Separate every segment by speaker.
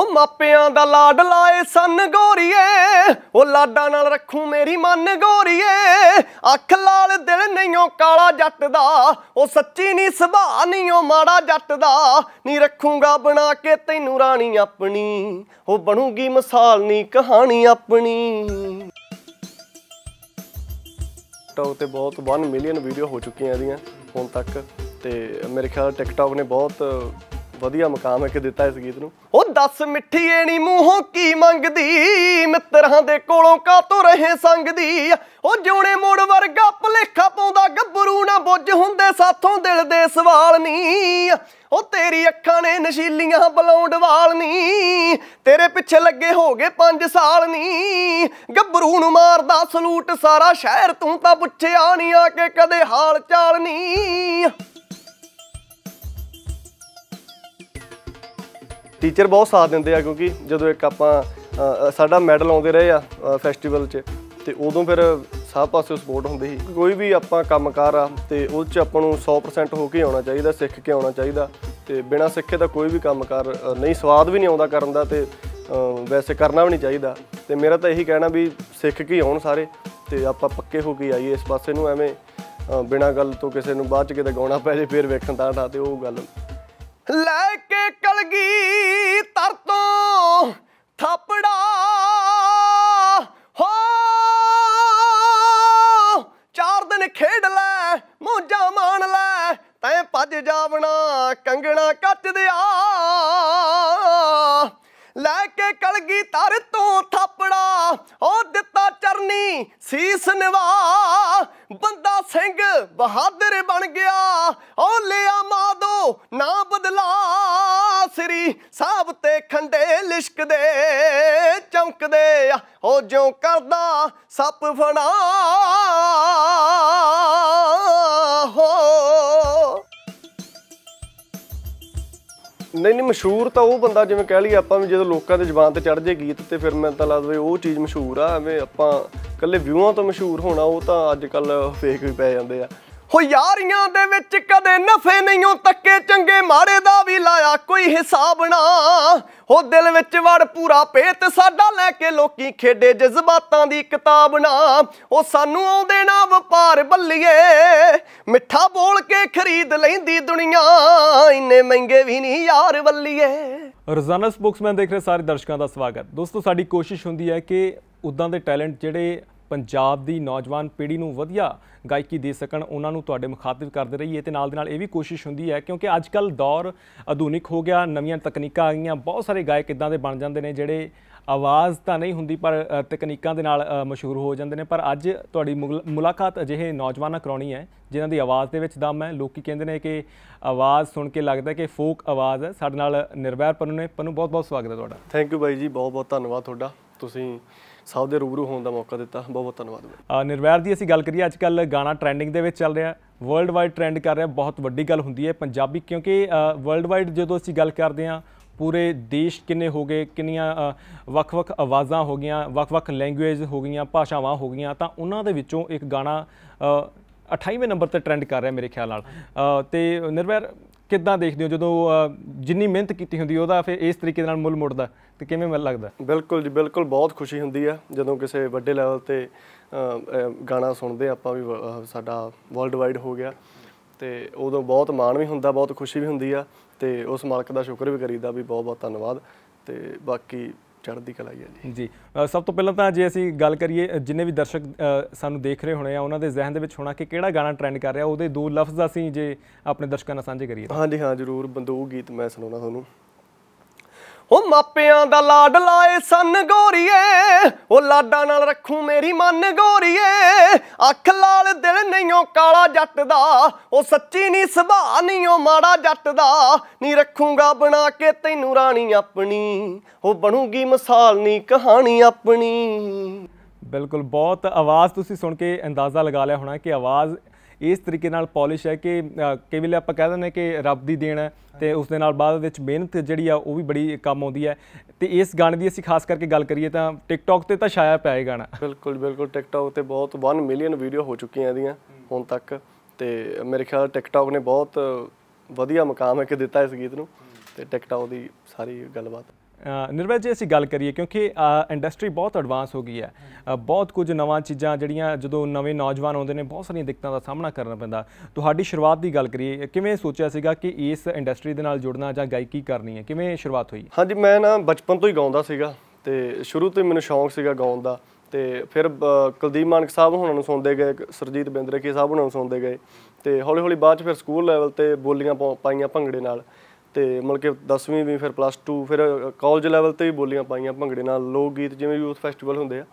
Speaker 1: ਉਹ ਮਾਪਿਆਂ ਦਾ ਲਾਡ ਲਾਏ ਸਨ ਗੋਰੀਏ ਉਹ ਲਾਡਾਂ ਨਾਲ ਰੱਖੂ ਮੇਰੀ ਮਨ ਗੋਰੀਏ ਅੱਖ ਲਾਲ ਦਿਲ ਨਹੀਂਓ ਕਾਲਾ ਜੱਟ ਦਾ ਉਹ ਸੱਚੀ ਨਹੀਂ ਸੁਭਾ ਨਹੀਂਓ ਮਾੜਾ ਜੱਟ ਦਾ ਨਹੀਂ ਰੱਖੂਗਾ ਬਣਾ ਕੇ ਤੈਨੂੰ ਰਾਣੀ ਆਪਣੀ ਉਹ ਬਣੂਗੀ ਮਿਸਾਲ ਨਹੀਂ ਕਹਾਣੀ ਆਪਣੀ
Speaker 2: ਟਿਕਟੌਕ ਤੇ ਬਹੁਤ 1 ਮਿਲੀਅਨ ਵੀਡੀਓ ਹੋ ਚੁੱਕੀਆਂ ਇਹਦੀਆਂ ਹੁਣ ਤੱਕ ਤੇ ਮੇਰੇ ਖਿਆਲ ਟਿਕਟੌਕ ਨੇ ਬਹੁਤ ਵਧੀਆ ਮਕਾਮ ਹੈ ਕਿ ਦਿੱਤਾ ਇਸ ਗੀਤ ਨੂੰ
Speaker 1: ਸੱਸ ਮਿੱਠੀਏ ਨੀ ਮੂੰਹੋਂ ਕੀ ਮੰਗਦੀ ਮਿੱਤਰਾਂ ਦੇ ਕੋਲੋਂ ਕਾ ਤੋਂ ਰਹੇ ਸੰਗਦੀ ਉਹ ਜਿਉਣੇ ਮੋੜ ਵਰਗਾ ਭਲੇਖਾ ਪਾਉਂਦਾ ਗੱਭਰੂ ਨਾ ਬੁੱਝ ਹੁੰਦੇ ਸਾਥੋਂ ਦਿਲ ਦੇ ਸਵਾਲ ਨਹੀਂ ਉਹ ਤੇਰੀ ਅੱਖਾਂ ਨੇ ਨਸ਼ੀਲੀਆਂ ਬਲੌਂਡ ਵਾਲ ਨਹੀਂ ਤੇਰੇ ਪਿੱਛੇ ਲੱਗੇ ਹੋਗੇ 5 ਸਾਲ ਨਹੀਂ ਗੱਭਰੂ ਨੂੰ ਮਾਰਦਾ ਸਲੂਟ ਸਾਰਾ ਸ਼ਹਿਰ ਤੂੰ ਤਾਂ ਪੁੱਛਿਆ ਨਹੀਂ ਆ ਕੇ ਕਦੇ ਹਾਲ ਚਾਲ ਨਹੀਂ
Speaker 2: ਟੀਚਰ ਬਹੁਤ ਸਾਥ ਦਿੰਦੇ ਆ ਕਿਉਂਕਿ ਜਦੋਂ ਇੱਕ ਆਪਾਂ ਸਾਡਾ ਮੈਡਲ ਆਉਂਦੇ ਰਹੇ ਆ ਫੈਸਟੀਵਲ 'ਚ ਤੇ ਉਦੋਂ ਫਿਰ ਸਭ ਪਾਸੇ ਸਪੋਰਟ ਹੁੰਦੀ ਸੀ ਕੋਈ ਵੀ ਆਪਾਂ ਕੰਮਕਾਰ ਆ ਤੇ ਉਹ 'ਚ ਆਪਾਂ ਨੂੰ 100% ਹੋ ਕੇ ਆਉਣਾ ਚਾਹੀਦਾ ਸਿੱਖ ਕੇ ਆਉਣਾ ਚਾਹੀਦਾ ਤੇ ਬਿਨਾਂ ਸਿੱਖੇ ਤਾਂ ਕੋਈ ਵੀ ਕੰਮਕਾਰ ਨਹੀਂ ਸਵਾਦ ਵੀ ਨਹੀਂ ਆਉਂਦਾ ਕਰਨ ਦਾ ਤੇ ਵੈਸੇ ਕਰਨਾ ਵੀ ਨਹੀਂ ਚਾਹੀਦਾ ਤੇ ਮੇਰਾ ਤਾਂ ਇਹੀ ਕਹਿਣਾ ਵੀ ਸਿੱਖ ਕੇ ਆਉਣ ਸਾਰੇ ਤੇ ਆਪਾਂ ਪੱਕੇ ਹੋ ਕੇ ਆਈਏ ਇਸ ਪਾਸੇ ਨੂੰ ਐਵੇਂ ਬਿਨਾਂ ਗੱਲ ਤੋਂ ਕਿਸੇ ਨੂੰ ਬਾਅਦ ਚ ਕਿਤੇ ਗਾਉਣਾ ਪੈ ਜੇ ਫੇਰ ਵੇਖਣ ਤਾਂ ਠਾ ਤੇ ਉਹ ਗੱਲ
Speaker 1: ਲੈ ਕੇ ਕਲਗੀ ਤਰ ਤੋਂ ਥਾਪੜਾ ਹੋ ਚਾਰ ਦਿਨ ਖੇਡ ਲੈ ਮੋਜਾ ਮਾਣ ਲੈ ਤੈਂ ਪੱਜ ਜਾਵਣਾ ਕੰਗਣਾ ਕੱਟ ਦਿਆ ਗਲ ਗਈ ਤਰ ਤੋਂ ਥਾਪੜਾ ਉਹ ਦਿੱਤਾ ਚਰਨੀ ਸੀਸ ਨਿਵਾ ਬੰਦਾ ਸਿੰਘ ਬਹਾਦਰ ਬਣ ਗਿਆ ਉਹ ਲਿਆ ਮਾਦੋ ਨਾ ਬਦਲਾ ਸ੍ਰੀ ਸਾਹਿਬ ਤੇ ਖੰਡੇ ਲਿਸ਼ਕਦੇ ਚਮਕਦੇ ਆ ਉਹ ਜਿਉ ਕਰਦਾ ਸੱਪ ਫਣਾ ਹੋ
Speaker 2: ਨਹੀਂ ਨਹੀਂ ਮਸ਼ਹੂਰ ਤਾਂ ਉਹ ਬੰਦਾ ਜਿਵੇਂ ਕਹਿ ਲਈ ਆਪਾਂ ਵੀ ਜਦੋਂ ਲੋਕਾਂ ਦੇ ਜ਼ੁਬਾਨ ਤੇ ਚੜ ਜੇ ਗੀਤ ਤੇ ਫਿਰ ਮੈਨੂੰ ਤਾਂ ਲੱਗਦਾ ਉਹ ਚੀਜ਼ ਮਸ਼ਹੂਰ ਆ ਐਵੇਂ ਆਪਾਂ ਕੱਲੇ ਵਿਊਆਂ ਤੋਂ ਮਸ਼ਹੂਰ ਹੋਣਾ ਉਹ ਤਾਂ ਅੱਜ ਕੱਲ ਫੇਕ ਵੀ ਪੈ ਜਾਂਦੇ ਆ
Speaker 1: ਹੋ ਯਾਰੀਆਂ ਦੇ ਵਿੱਚ ਕਦੇ ਨਫੇ ਨਹੀਂ ਹੋ ਤੱਕੇ ਚੰਗੇ ਮਾਰੇ ਦਾ ਵੀ ਲਾਇਆ ਕੋਈ ਹਿਸਾਬ ਨਾ ਹੋ ਦਿਲ ਵਿੱਚ ਵੜ ਪੂਰਾ ਪੇਤ ਸਾਡਾ ਲੈ ਕੇ ਲੋਕੀ ਖੇਡੇ ਜਜ਼ਬਾਤਾਂ ਦੀ ਕਿਤਾਬ ਨਾ ਉਹ ਸਾਨੂੰ ਆਉਂਦੇ ਨਾ ਵਪਾਰ ਬੱਲੀਏ ਮਿੱਠਾ ਬੋਲ ਕੇ ਖਰੀਦ ਲੈਂਦੀ ਦੁਨੀਆ ਇੰਨੇ ਮਹਿੰਗੇ ਵੀ ਨਹੀਂ ਯਾਰ ਬੱਲੀਏ
Speaker 3: ਰੋਜ਼ਾਨਾ ਸਪੋਕਸਮੈਨ ਦੇਖ ਰਹੇ ਸਾਰੇ ਦਰਸ਼ਕਾਂ ਦਾ ਸਵਾਗਤ ਦੋਸਤੋ ਸਾਡੀ ਕੋਸ਼ਿਸ਼ ਹੁੰਦੀ ਹੈ ਕਿ ਉਦਾਂ ਦੇ ਟੈਲੈਂਟ ਜਿਹੜੇ ਪੰਜਾਬ ਦੀ ਨੌਜਵਾਨ ਪੀੜ੍ਹੀ ਨੂੰ ਵਧੀਆ ਗਾਇਕੀ ਦੇ ਸਕਣ ਉਹਨਾਂ ਨੂੰ ਤੁਹਾਡੇ ਮੁਖਾਤਬ ਕਰਦੇ ਰਹੀਏ ਤੇ ਨਾਲ ਦੇ ਨਾਲ ਇਹ ਵੀ ਕੋਸ਼ਿਸ਼ ਹੁੰਦੀ ਹੈ ਕਿਉਂਕਿ ਅੱਜ ਕੱਲ ਦੌਰ ਆਧੁਨਿਕ ਹੋ ਗਿਆ ਨਵੀਆਂ ਤਕਨੀਕਾਂ ਆ ਗਈਆਂ ਬਹੁਤ ਸਾਰੇ ਗਾਇਕ ਇਦਾਂ ਦੇ ਬਣ ਜਾਂਦੇ ਨੇ ਜਿਹੜੇ ਆਵਾਜ਼ ਤਾਂ ਨਹੀਂ ਹੁੰਦੀ ਪਰ ਤਕਨੀਕਾਂ ਦੇ ਨਾਲ ਮਸ਼ਹੂਰ ਹੋ ਜਾਂਦੇ ਨੇ ਪਰ ਅੱਜ ਤੁਹਾਡੀ ਮੁਲਾਕਾਤ ਅਜਿਹੇ ਨੌਜਵਾਨਾਂ ਕਰਾਉਣੀ ਹੈ ਜਿਨ੍ਹਾਂ ਦੀ ਆਵਾਜ਼ ਦੇ ਵਿੱਚ ਦਮ ਹੈ ਲੋਕੀ ਕਹਿੰਦੇ ਨੇ ਕਿ ਆਵਾਜ਼ ਸੁਣ ਕੇ ਲੱਗਦਾ ਕਿ ਫੋਕ ਆਵਾਜ਼ ਹੈ ਸਾਡੇ ਨਾਲ ਨਿਰਵੈਰ ਪਨੂ ਨੇ ਪਨੂ ਬਹੁਤ ਬਹੁਤ
Speaker 2: ਸਵਾਗਤ ਹੈ ਤੁਹਾਡਾ ਥੈਂਕ ਯੂ ਬਾਈ ਜੀ ਬਹੁਤ ਬਹੁਤ ਧੰਨਵਾਦ ਤੁਹਾਡਾ ਤੁਸੀਂ ਸਭ ਦੇ ਰੂਬਰੂ ਹੋਣ ਦਾ ਮੌਕਾ ਦਿੱਤਾ ਬਹੁਤ ਬਹੁਤ ਧੰਨਵਾਦ
Speaker 3: ਬਈ ਨਿਰਵੈਰ ਦੀ ਅਸੀਂ ਗੱਲ ਕਰੀਏ ਅੱਜ ਕੱਲ ਗਾਣਾ ਟ੍ਰੈਂਡਿੰਗ ਦੇ ਵਿੱਚ ਚੱਲ ਰਿਹਾ ਵਰਲਡ ਵਾਈਡ ਟ੍ਰੈਂਡ ਕਰ ਰਿਹਾ ਬਹੁਤ ਵੱਡੀ ਗੱਲ ਹੁੰਦੀ ਹੈ ਪੰਜਾਬੀ ਕਿਉਂਕਿ ਵਰਲਡ ਵਾਈਡ ਜਦੋਂ ਅਸੀਂ ਗੱਲ ਕਰਦੇ ਹਾਂ ਪੂਰੇ ਦੇਸ਼ ਕਿੰਨੇ ਹੋ ਗਏ ਕਿੰਨੀਆਂ ਵੱਖ-ਵੱਖ ਆਵਾਜ਼ਾਂ ਹੋ ਗਈਆਂ ਵੱਖ-ਵੱਖ ਲੈਂਗੁਏਜ ਹੋ ਗਈਆਂ ਭਾਸ਼ਾਵਾਂ ਹੋ ਗਈਆਂ ਤਾਂ ਉਹਨਾਂ ਦੇ ਵਿੱਚੋਂ ਇੱਕ ਗਾਣਾ 28ਵੇਂ ਨੰਬਰ ਤੇ ਟ੍ਰੈਂਡ ਕਰ ਰਿਹਾ ਮੇਰੇ ਖਿਆਲ ਨਾਲ ਤੇ ਨਿਰਵੈਰ ਕਿੱਦਾਂ ਦੇਖਦੇ ਹੋ ਜਦੋਂ ਜਿੰਨੀ ਮਿਹਨਤ ਕੀਤੀ ਹੁੰਦੀ ਉਹਦਾ ਫਿਰ ਇਸ ਤਰੀਕੇ ਨਾਲ ਮੁੱਲ
Speaker 2: ਮੁੜਦਾ ਤੇ ਕਿਵੇਂ ਮਨ ਲੱਗਦਾ ਬਿਲਕੁਲ ਜੀ ਬਿਲਕੁਲ ਬਹੁਤ ਖੁਸ਼ੀ ਹੁੰਦੀ ਆ ਜਦੋਂ ਕਿਸੇ ਵੱਡੇ ਲੈਵਲ ਤੇ ਗਾਣਾ ਸੁਣਦੇ ਆਪਾਂ ਵੀ ਸਾਡਾ ਵਰਲਡ ਵਾਈਡ ਹੋ ਗਿਆ ਤੇ ਉਦੋਂ ਬਹੁਤ ਮਾਣ ਵੀ ਹੁੰਦਾ ਬਹੁਤ ਖੁਸ਼ੀ ਵੀ ਹੁੰਦੀ ਆ ਤੇ ਉਸ ਮਾਲਕ ਦਾ ਸ਼ੁਕਰ ਵੀ ਕਰੀਦਾ ਵੀ ਬਹੁਤ ਬਹੁਤ ਧੰਨਵਾਦ ਤੇ ਬਾਕੀ ਚੜ੍ਹਦੀ ਕਲਾ ਹੀ ਹੈ
Speaker 3: ਜੀ ਜੀ ਸਭ ਤੋਂ ਪਹਿਲਾਂ ਤਾਂ ਜੇ ਅਸੀਂ ਗੱਲ ਕਰੀਏ ਜਿੰਨੇ ਵੀ ਦਰਸ਼ਕ ਸਾਨੂੰ ਦੇਖ ਰਹੇ ਹੋਣੇ ਆ ਉਹਨਾਂ ਦੇ ਜ਼ਿਹਨ ਦੇ ਵਿੱਚ ਹੋਣਾ ਕਿ ਕਿਹੜਾ ਗਾਣਾ ਟ੍ਰੈਂਡ ਕਰ ਰਿਹਾ ਉਹਦੇ ਦੋ ਲਫ਼ਜ਼ ਅਸੀਂ ਜੇ
Speaker 2: ਆਪਣੇ ਦਰਸ਼ਕਾਂ ਨਾਲ ਸਾਂਝੇ ਕਰੀਏ ਹਾਂਜੀ ਹਾਂ ਜ਼ਰੂਰ ਬੰਦੂਕ ਗੀਤ ਮੈਂ ਸੁਣਾਉਣਾ ਤੁਹਾਨੂੰ ਉਹ
Speaker 1: ਮਾਪਿਆਂ ਦਾ ਲਾਡ ਲਾਏ ਸਨ ਗੋਰੀਏ ਉਹ ਲਾਡਾਂ ਨਾਲ ਰੱਖੂ ਮੇਰੀ ਮਨ ਗੋਰੀਏ ਅੱਖ ਲਾਲ ਦਿਲ ਨਹੀਂਓ ਕਾਲਾ ਜੱਟ ਦਾ ਉਹ ਸੱਚੀ ਨਹੀਂ ਸੁਭਾ ਨਹੀਂਓ ਮਾੜਾ ਜੱਟ ਦਾ ਨਹੀਂ ਰੱਖੂਗਾ ਬਣਾ ਕੇ ਤੈਨੂੰ ਰਾਣੀ ਆਪਣੀ ਉਹ ਬਣੂਗੀ ਮਿਸਾਲ ਨਹੀਂ ਕਹਾਣੀ ਆਪਣੀ ਬਿਲਕੁਲ ਬਹੁਤ
Speaker 3: ਆਵਾਜ਼ ਤੁਸੀਂ ਸੁਣ ਕੇ ਅੰਦਾਜ਼ਾ ਲਗਾ ਲਿਆ ਹੋਣਾ ਕਿ ਆਵਾਜ਼ ਇਸ ਤਰੀਕੇ ਨਾਲ ਪਾਲਿਸ਼ ਹੈ ਕਿ ਕਈ ਵੇਲੇ ਆਪਾਂ ਕਹਿ ਦਿੰਦੇ ਕਿ ਰੱਬ ਦੀ ਦੇਣ ਹੈ ਤੇ ਉਸ ਦੇ ਨਾਲ ਬਾਅਦ ਵਿੱਚ ਮਿਹਨਤ ਜਿਹੜੀ ਆ ਉਹ ਵੀ ਬੜੀ ਕੰਮ ਆਉਂਦੀ ਹੈ ਤੇ ਇਸ ਗਾਣੇ ਦੀ ਅਸੀਂ ਖਾਸ ਕਰਕੇ ਗੱਲ ਕਰੀਏ ਤਾਂ ਟਿਕਟੌਕ ਤੇ ਤਾਂ ਛਾਇਆ ਪਿਆ ਇਹ ਗਾਣਾ
Speaker 2: ਬਿਲਕੁਲ ਬਿਲਕੁਲ ਟਿਕਟੌਕ ਤੇ ਬਹੁਤ 1 ਮਿਲੀਅਨ ਵੀਡੀਓ ਹੋ ਚੁੱਕੀਆਂ ਇਹਦੀਆਂ ਹੁਣ ਤੱਕ ਤੇ ਮੇਰੇ ਖਿਆਲ ਟਿਕਟੌਕ ਨੇ ਬਹੁਤ ਵਧੀਆ ਮਕਾਮ ਹੈ ਕਿ ਦਿੱਤਾ ਇਸ ਗੀਤ ਨੂੰ ਤੇ ਟਿਕਟੌਕ ਦੀ ਸਾਰੀ ਗੱਲਬਾਤ
Speaker 3: ਨਿਰਵੈ ਜੀ ਅਸੀਂ ਗੱਲ ਕਰੀਏ ਕਿਉਂਕਿ ਇੰਡਸਟਰੀ ਬਹੁਤ ਐਡਵਾਂਸ ਹੋ ਗਈ ਹੈ ਬਹੁਤ ਕੁਝ ਨਵਾਂ ਚੀਜ਼ਾਂ ਜਿਹੜੀਆਂ ਜਦੋਂ ਨਵੇਂ ਨੌਜਵਾਨ ਆਉਂਦੇ ਨੇ ਬਹੁਤ ਸਾਰੀਆਂ ਦਿੱਕਤਾਂ ਦਾ ਸਾਹਮਣਾ ਕਰਨਾ ਪੈਂਦਾ ਤੁਹਾਡੀ ਸ਼ੁਰੂਆਤ ਦੀ ਗੱਲ ਕਰੀਏ ਕਿਵੇਂ ਸੋਚਿਆ ਸੀਗਾ ਕਿ ਇਸ ਇੰਡਸਟਰੀ ਦੇ ਨਾਲ ਜੁੜਨਾ ਜਾਂ ਗਾਇਕੀ ਕਰਨੀ ਹੈ ਕਿਵੇਂ ਸ਼ੁਰੂਆਤ ਹੋਈ ਹਾਂਜੀ ਮੈਂ ਨਾ
Speaker 2: ਬਚਪਨ ਤੋਂ ਹੀ ਗਾਉਂਦਾ ਸੀਗਾ ਤੇ ਸ਼ੁਰੂ ਤੋਂ ਮੈਨੂੰ ਸ਼ੌਂਕ ਸੀਗਾ ਗਾਉਣ ਦਾ ਤੇ ਫਿਰ ਕੁਲਦੀਪ ਮਾਨਕ ਸਾਹਿਬ ਹੁਣਾਂ ਨੂੰ ਸੁਣਦੇ ਗਏ ਸਰਜੀਤ ਬਿੰਦਰਕੀ ਸਾਹਿਬ ਹੁਣਾਂ ਨੂੰ ਸੁਣਦੇ ਗਏ ਤੇ ਹੌਲੀ ਹੌਲੀ ਬਾਅਦ ਚ ਫਿਰ ਸਕੂਲ ਲੈਵਲ ਤੇ ਬੋਲੀਆਂ ਪਾਈਆਂ ਭੰਗੜੇ ਨਾਲ ਤੇ ਮਤਲਬ ਕਿ 10ਵੀਂ ਵੀ ਫਿਰ ਪਲੱਸ 2 ਫਿਰ ਕਾਲਜ ਲੈਵਲ ਤੇ ਵੀ ਬੋਲੀਆਂ ਪਾਈਆਂ ਭੰਗੜੇ ਨਾਲ ਲੋਕ ਗੀਤ ਜਿਵੇਂ ਯੂਥ ਫੈਸਟੀਵਲ ਹੁੰਦੇ ਆ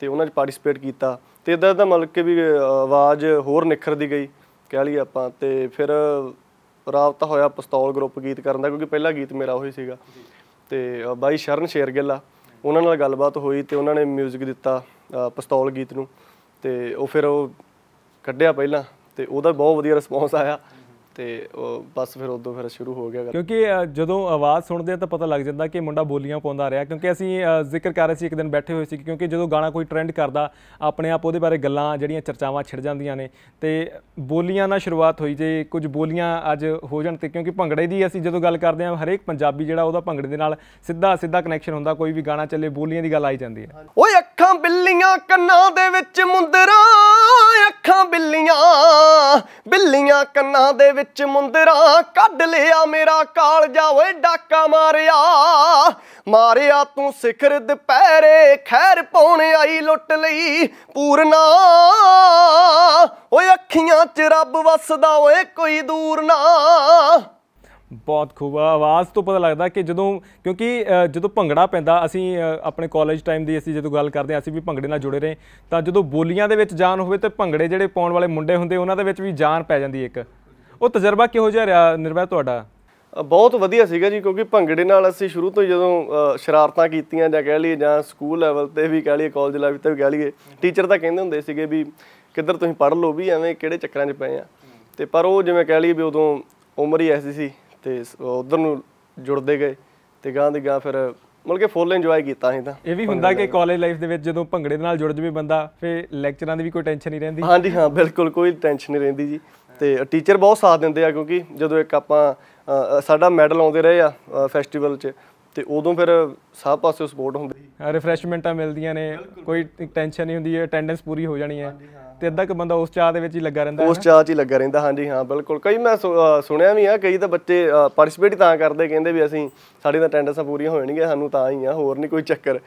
Speaker 2: ਤੇ ਉਹਨਾਂ 'ਚ ਪਾਰਟਿਸਿਪੇਟ ਕੀਤਾ ਤੇ ਇਦਾਂ ਦਾ ਮਤਲਬ ਕਿ ਵੀ ਆਵਾਜ਼ ਹੋਰ ਨਿਖਰਦੀ ਗਈ ਕਹਿ ਲਈ ਆਪਾਂ ਤੇ ਫਿਰ ਰਾਬਤਾ ਹੋਇਆ ਪਿਸਤੌਲ ਗਰੁੱਪ ਗੀਤ ਕਰਨ ਦਾ ਕਿਉਂਕਿ ਪਹਿਲਾ ਗੀਤ ਮੇਰਾ ਉਹੀ ਸੀਗਾ ਤੇ ਬਾਈ ਸ਼ਰਨ ਸ਼ੇਰਗਿੱਲਾ ਆ ਉਹਨਾਂ ਨਾਲ ਗੱਲਬਾਤ ਹੋਈ ਤੇ ਉਹਨਾਂ ਨੇ 뮤직 ਦਿੱਤਾ ਪਿਸਤੌਲ ਗੀਤ ਨੂੰ ਤੇ ਉਹ ਫਿਰ ਉਹ ਕੱਢਿਆ ਪਹਿਲਾਂ ਤੇ ਉਹਦਾ ਬਹੁਤ ਵਧੀਆ ਰਿਸਪੌਂਸ ਆਇਆ ਤੇ ਉਹ ਬਸ ਫਿਰ ਉਦੋਂ ਫਿਰ ਸ਼ੁਰੂ ਹੋ ਗਿਆ ਕਿਉਂਕਿ
Speaker 3: ਜਦੋਂ ਆਵਾਜ਼ ਸੁਣਦੇ ਆ ਤਾਂ ਪਤਾ ਲੱਗ ਜਾਂਦਾ ਕਿ ਮੁੰਡਾ ਬੋਲੀਆਂ ਪਾਉਂਦਾ ਰਿਹਾ ਕਿਉਂਕਿ ਅਸੀਂ ਜ਼ਿਕਰ ਕਰ ਰਹੇ ਸੀ ਇੱਕ ਦਿਨ ਬੈਠੇ ਹੋਏ ਸੀ ਕਿਉਂਕਿ ਜਦੋਂ ਗਾਣਾ ਕੋਈ ਟ੍ਰੈਂਡ ਕਰਦਾ ਆਪਣੇ ਆਪ ਉਹਦੇ ਬਾਰੇ ਗੱਲਾਂ ਜਿਹੜੀਆਂ ਚਰਚਾਵਾਂ ਛਿੜ ਜਾਂਦੀਆਂ ਨੇ ਤੇ ਬੋਲੀਆਂ ਨਾਲ ਸ਼ੁਰੂਆਤ ਹੋਈ ਜੇ ਕੁਝ ਬੋਲੀਆਂ ਅੱਜ ਹੋ ਜਾਣ ਤੇ ਕਿਉਂਕਿ ਭੰਗੜੇ ਦੀ ਅਸੀਂ ਜਦੋਂ ਗੱਲ ਕਰਦੇ ਆ ਹਰੇਕ ਪੰਜਾਬੀ ਜਿਹੜਾ ਉਹਦਾ ਭੰਗੜੇ ਦੇ ਨਾਲ ਸਿੱਧਾ ਸਿੱਧਾ ਕਨੈਕਸ਼ਨ ਹੁੰਦਾ ਕੋਈ ਵੀ ਗਾਣਾ ਚੱਲੇ ਬੋਲੀਆਂ ਦੀ ਗੱਲ ਆਈ ਜਾਂਦੀ ਹੈ
Speaker 1: ਓਏ ਅੱਖਾਂ ਬਿੱਲੀਆਂ ਕੰਨਾਂ ਦੇ ਵਿੱਚ ਮੁੰਦਰਾ ਅੱਖਾਂ ਬਿੱਲੀਆਂ ਬਿੱਲੀਆਂ ਕੰਨਾਂ ਦੇ ਵਿੱਚ ਵਿੱਚ ਮੁੰਦਰਾ ਕੱਢ ਲਿਆ ਮੇਰਾ ਕਾਲ ਜਾ ਓਏ ਡਾਕਾ ਮਾਰਿਆ ਮਾਰਿਆ ਤੂੰ ਸਿਖਰ ਦੁਪਹਿਰੇ ਖੈਰ ਪਾਉਣ ਆਈ ਲੁੱਟ ਲਈ ਪੂਰਨਾ ਓਏ ਅੱਖੀਆਂ 'ਚ ਰੱਬ ਵਸਦਾ ਓਏ ਕੋਈ ਦੂਰ ਨਾ
Speaker 3: ਬਹੁਤ ਖੂਬ ਆਵਾਜ਼ ਤੋਂ ਪਤਾ ਲੱਗਦਾ ਕਿ ਜਦੋਂ ਕਿਉਂਕਿ ਜਦੋਂ ਭੰਗੜਾ ਪੈਂਦਾ ਅਸੀਂ ਆਪਣੇ ਕਾਲਜ ਟਾਈਮ ਦੀ ਅਸੀਂ ਜਦੋਂ ਗੱਲ ਕਰਦੇ ਹਾਂ ਅਸੀਂ ਵੀ ਭੰਗੜੇ ਨਾਲ ਜੁੜੇ ਰਹੇ ਤਾਂ ਜਦੋਂ ਬੋਲੀਆਂ ਦੇ ਵਿੱਚ ਜਾਨ ਹੋਵੇ ਤੇ ਭੰਗੜੇ ਜਿਹੜੇ ਪਾਉਣ ਵਾਲੇ ਮੁੰਡੇ ਹੁੰਦੇ ਉਹਨਾਂ ਦੇ ਵਿੱਚ ਵੀ ਜਾਨ ਪੈ ਜਾਂਦੀ ਇੱਕ ਉਹ
Speaker 2: ਤਜਰਬਾ ਕਿਹੋ ਜਿਹਾ ਰਿਹਾ ਨਿਰਵੈ ਤੁਹਾਡਾ ਬਹੁਤ ਵਧੀਆ ਸੀਗਾ ਜੀ ਕਿਉਂਕਿ ਭੰਗੜੇ ਨਾਲ ਅਸੀਂ ਸ਼ੁਰੂ ਤੋਂ ਜਦੋਂ ਸ਼ਰਾਰਤਾਂ ਕੀਤੀਆਂ ਜਾਂ ਕਹਿ ਲਈਏ ਜਾਂ ਸਕੂਲ ਲੈਵਲ ਤੇ ਵੀ ਕਹਿ ਲਈਏ ਕਾਲਜ ਲੈਵਲ ਤੇ ਵੀ ਕਹਿ ਲਈਏ ਟੀਚਰ ਤਾਂ ਕਹਿੰਦੇ ਹੁੰਦੇ ਸੀਗੇ ਵੀ ਕਿੱਧਰ ਤੁਸੀਂ ਪੜ੍ਹ ਲਓ ਵੀ ਐਵੇਂ ਕਿਹੜੇ ਚੱਕਰਾਂ 'ਚ ਪਏ ਆ ਤੇ ਪਰ ਉਹ ਜਿਵੇਂ ਕਹਿ ਲਈਏ ਵੀ ਉਦੋਂ ਉਮਰ ਹੀ ਐਸੀ ਸੀ ਤੇ ਉਧਰ ਨੂੰ ਜੁੜਦੇ ਗਏ ਤੇ ਗਾਂ ਦੀ ਗਾਂ ਫਿਰ ਮਤਲਬ ਕਿ ਫੁੱਲ ਇੰਜੋਏ ਕੀਤਾ ਅਸੀਂ ਤਾਂ ਇਹ ਵੀ ਹੁੰਦਾ ਕਿ
Speaker 3: ਕਾਲਜ ਲਾਈਫ ਦੇ ਵਿੱਚ ਜਦੋਂ ਭੰਗੜੇ ਦੇ ਨਾਲ ਜੁੜ ਜਵੇ ਬੰਦਾ ਫਿਰ ਲੈਕਚਰਾਂ ਦੀ ਵੀ ਕੋਈ ਟੈਨਸ਼ਨ ਨਹੀਂ ਰਹਿੰਦੀ ਹਾਂਜੀ ਹਾਂ
Speaker 2: ਬਿਲਕੁਲ ਕੋਈ ਟੈਨਸ਼ਨ ਨਹੀਂ ਰਹਿੰਦੀ ਜੀ ਤੇ ਟੀਚਰ ਬਹੁਤ ਸਾਥ ਦਿੰਦੇ ਆ ਕਿਉਂਕਿ ਜਦੋਂ ਇੱਕ ਆਪਾਂ ਸਾਡਾ ਮੈਡਲ ਆਉਂਦੇ ਰਹੇ ਆ ਫੈਸਟੀਵਲ 'ਚ ਤੇ ਉਦੋਂ ਫਿਰ ਸਭ ਪਾਸੇ ਸਪੋਰਟ ਹੁੰਦੀ
Speaker 3: ਹੈ ਰਿਫਰੈਸ਼ਮੈਂਟਾਂ ਮਿਲਦੀਆਂ ਨੇ ਕੋਈ ਟੈਨਸ਼ਨ ਨਹੀਂ ਹੁੰਦੀ ਅਟੈਂਡੈਂਸ ਪੂਰੀ ਹੋ ਜਾਣੀ ਹੈ ਤੇ ਅੱਧਾ ਕਿ ਬੰਦਾ ਉਸ ਚਾਹ ਦੇ ਵਿੱਚ ਹੀ ਲੱਗਾ ਰਹਿੰਦਾ ਉਸ ਚਾਹ
Speaker 2: 'ਚ ਹੀ ਲੱਗਾ ਰਹਿੰਦਾ ਹਾਂਜੀ ਹਾਂ ਬਿਲਕੁਲ ਕਈ ਮੈਂ ਸੁਣਿਆ ਵੀ ਆ ਕਈ ਤਾਂ ਬੱਚੇ ਪਾਰਟਿਸਿਪੇਟ ਤਾਂ ਕਰਦੇ ਕਹਿੰਦੇ ਵੀ ਅਸੀਂ ਸਾਡੇ ਤਾਂ ਅਟੈਂਡੈਂਸਾਂ ਪੂਰੀਆਂ ਹੋ ਜਾਣਗੀਆਂ ਸਾਨੂੰ ਤਾਂ ਹੀ ਆ ਹੋਰ ਨਹੀਂ ਕੋਈ ਚੱਕਰ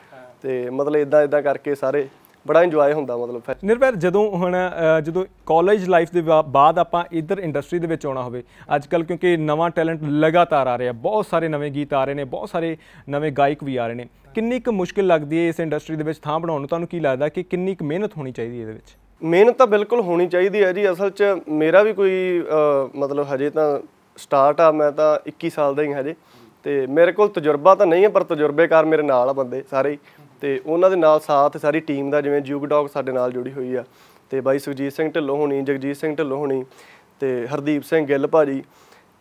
Speaker 2: ਤੇ ਮਤਲਬ ਇਦਾਂ ਇਦਾਂ ਕਰਕੇ ਸਾਰੇ ਬੜਾ ਇੰਜੋਏ ਹੁੰਦਾ ਮਤਲਬ
Speaker 3: ਨਿਰਭੈ ਜਦੋਂ ਹੁਣ ਜਦੋਂ ਕਾਲਜ ਲਾਈਫ ਦੇ ਬਾਅਦ ਆਪਾਂ ਇਧਰ ਇੰਡਸਟਰੀ ਦੇ ਵਿੱਚ ਆਉਣਾ ਹੋਵੇ ਅੱਜ ਕੱਲ ਕਿਉਂਕਿ ਨਵਾਂ ਟੈਲੈਂਟ ਲਗਾਤਾਰ ਆ ਰਿਹਾ ਬਹੁਤ ਸਾਰੇ ਨਵੇਂ ਗੀਤ ਆ ਰਹੇ ਨੇ ਬਹੁਤ ਸਾਰੇ ਨਵੇਂ ਗਾਇਕ ਵੀ ਆ ਰਹੇ ਨੇ ਕਿੰਨੀ ਕੁ ਮੁਸ਼ਕਿਲ ਲੱਗਦੀ ਹੈ ਇਸ ਇੰਡਸਟਰੀ ਦੇ ਵਿੱਚ ਥਾਂ ਬਣਾਉਣ ਨੂੰ ਤੁਹਾਨੂੰ ਕੀ ਲੱਗਦਾ ਕਿ ਕਿੰਨੀ ਕੁ ਮਿਹਨਤ ਹੋਣੀ
Speaker 2: ਚਾਹੀਦੀ ਹੈ ਇਹਦੇ ਵਿੱਚ ਮਿਹਨਤ ਤਾਂ ਬਿਲਕੁਲ ਹੋਣੀ ਚਾਹੀਦੀ ਹੈ ਜੀ ਅਸਲ 'ਚ ਮੇਰਾ ਵੀ ਕੋਈ ਮਤਲਬ ਹਜੇ ਤਾਂ ਸਟਾਰਟ ਆ ਮੈਂ ਤਾਂ 21 ਸਾਲ ਦਾ ਹੀ ਹਜੇ ਤੇ ਮੇਰੇ ਕੋਲ ਤਜਰਬਾ ਤਾਂ ਨਹੀਂ ਹੈ ਪਰ ਤਜਰਬੇਕਾਰ ਮੇਰੇ ਨਾਲ ਆ ਬੰਦੇ ਸਾਰੇ ਤੇ ਉਹਨਾਂ ਦੇ ਨਾਲ ਸਾਥ ਸਾਰੀ ਟੀਮ ਦਾ ਜਿਵੇਂ ਜੂਗ ਡੌਗ ਸਾਡੇ ਨਾਲ ਜੁੜੀ ਹੋਈ ਆ ਤੇ ਬਾਈ ਸੁਖਜੀਤ ਸਿੰਘ ਢਿੱਲੋਂ ਹੋਣੀ ਜਗਜੀਤ ਸਿੰਘ ਢਿੱਲੋਂ ਹੋਣੀ ਤੇ ਹਰਦੀਪ ਸਿੰਘ ਗਿੱਲ ਭਾਜੀ